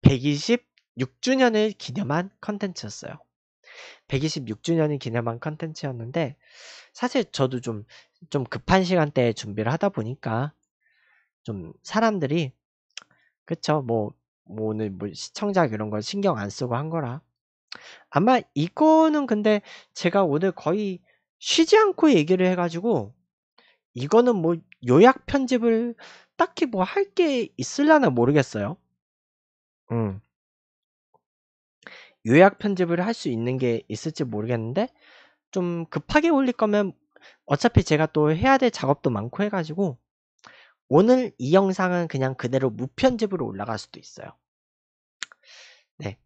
120 6주년을 기념한 컨텐츠였어요. 126주년을 기념한 컨텐츠였는데 사실 저도 좀, 좀 급한 시간대에 준비를 하다 보니까 좀 사람들이 그쵸 뭐, 뭐 오늘 뭐 시청자 이런 걸 신경 안 쓰고 한 거라 아마 이거는 근데 제가 오늘 거의 쉬지 않고 얘기를 해가지고 이거는 뭐 요약 편집을 딱히 뭐 할 게있을려나 모르겠어요. 음. 요약 편집을 할 수 있는 게 있을지 모르겠는데 좀 급하게 올릴 거면 어차피 제가 또 해야 될 작업도 많고 해가지고 오늘 이 영상은 그냥 그대로 무편집으로 올라갈 수도 있어요.
네,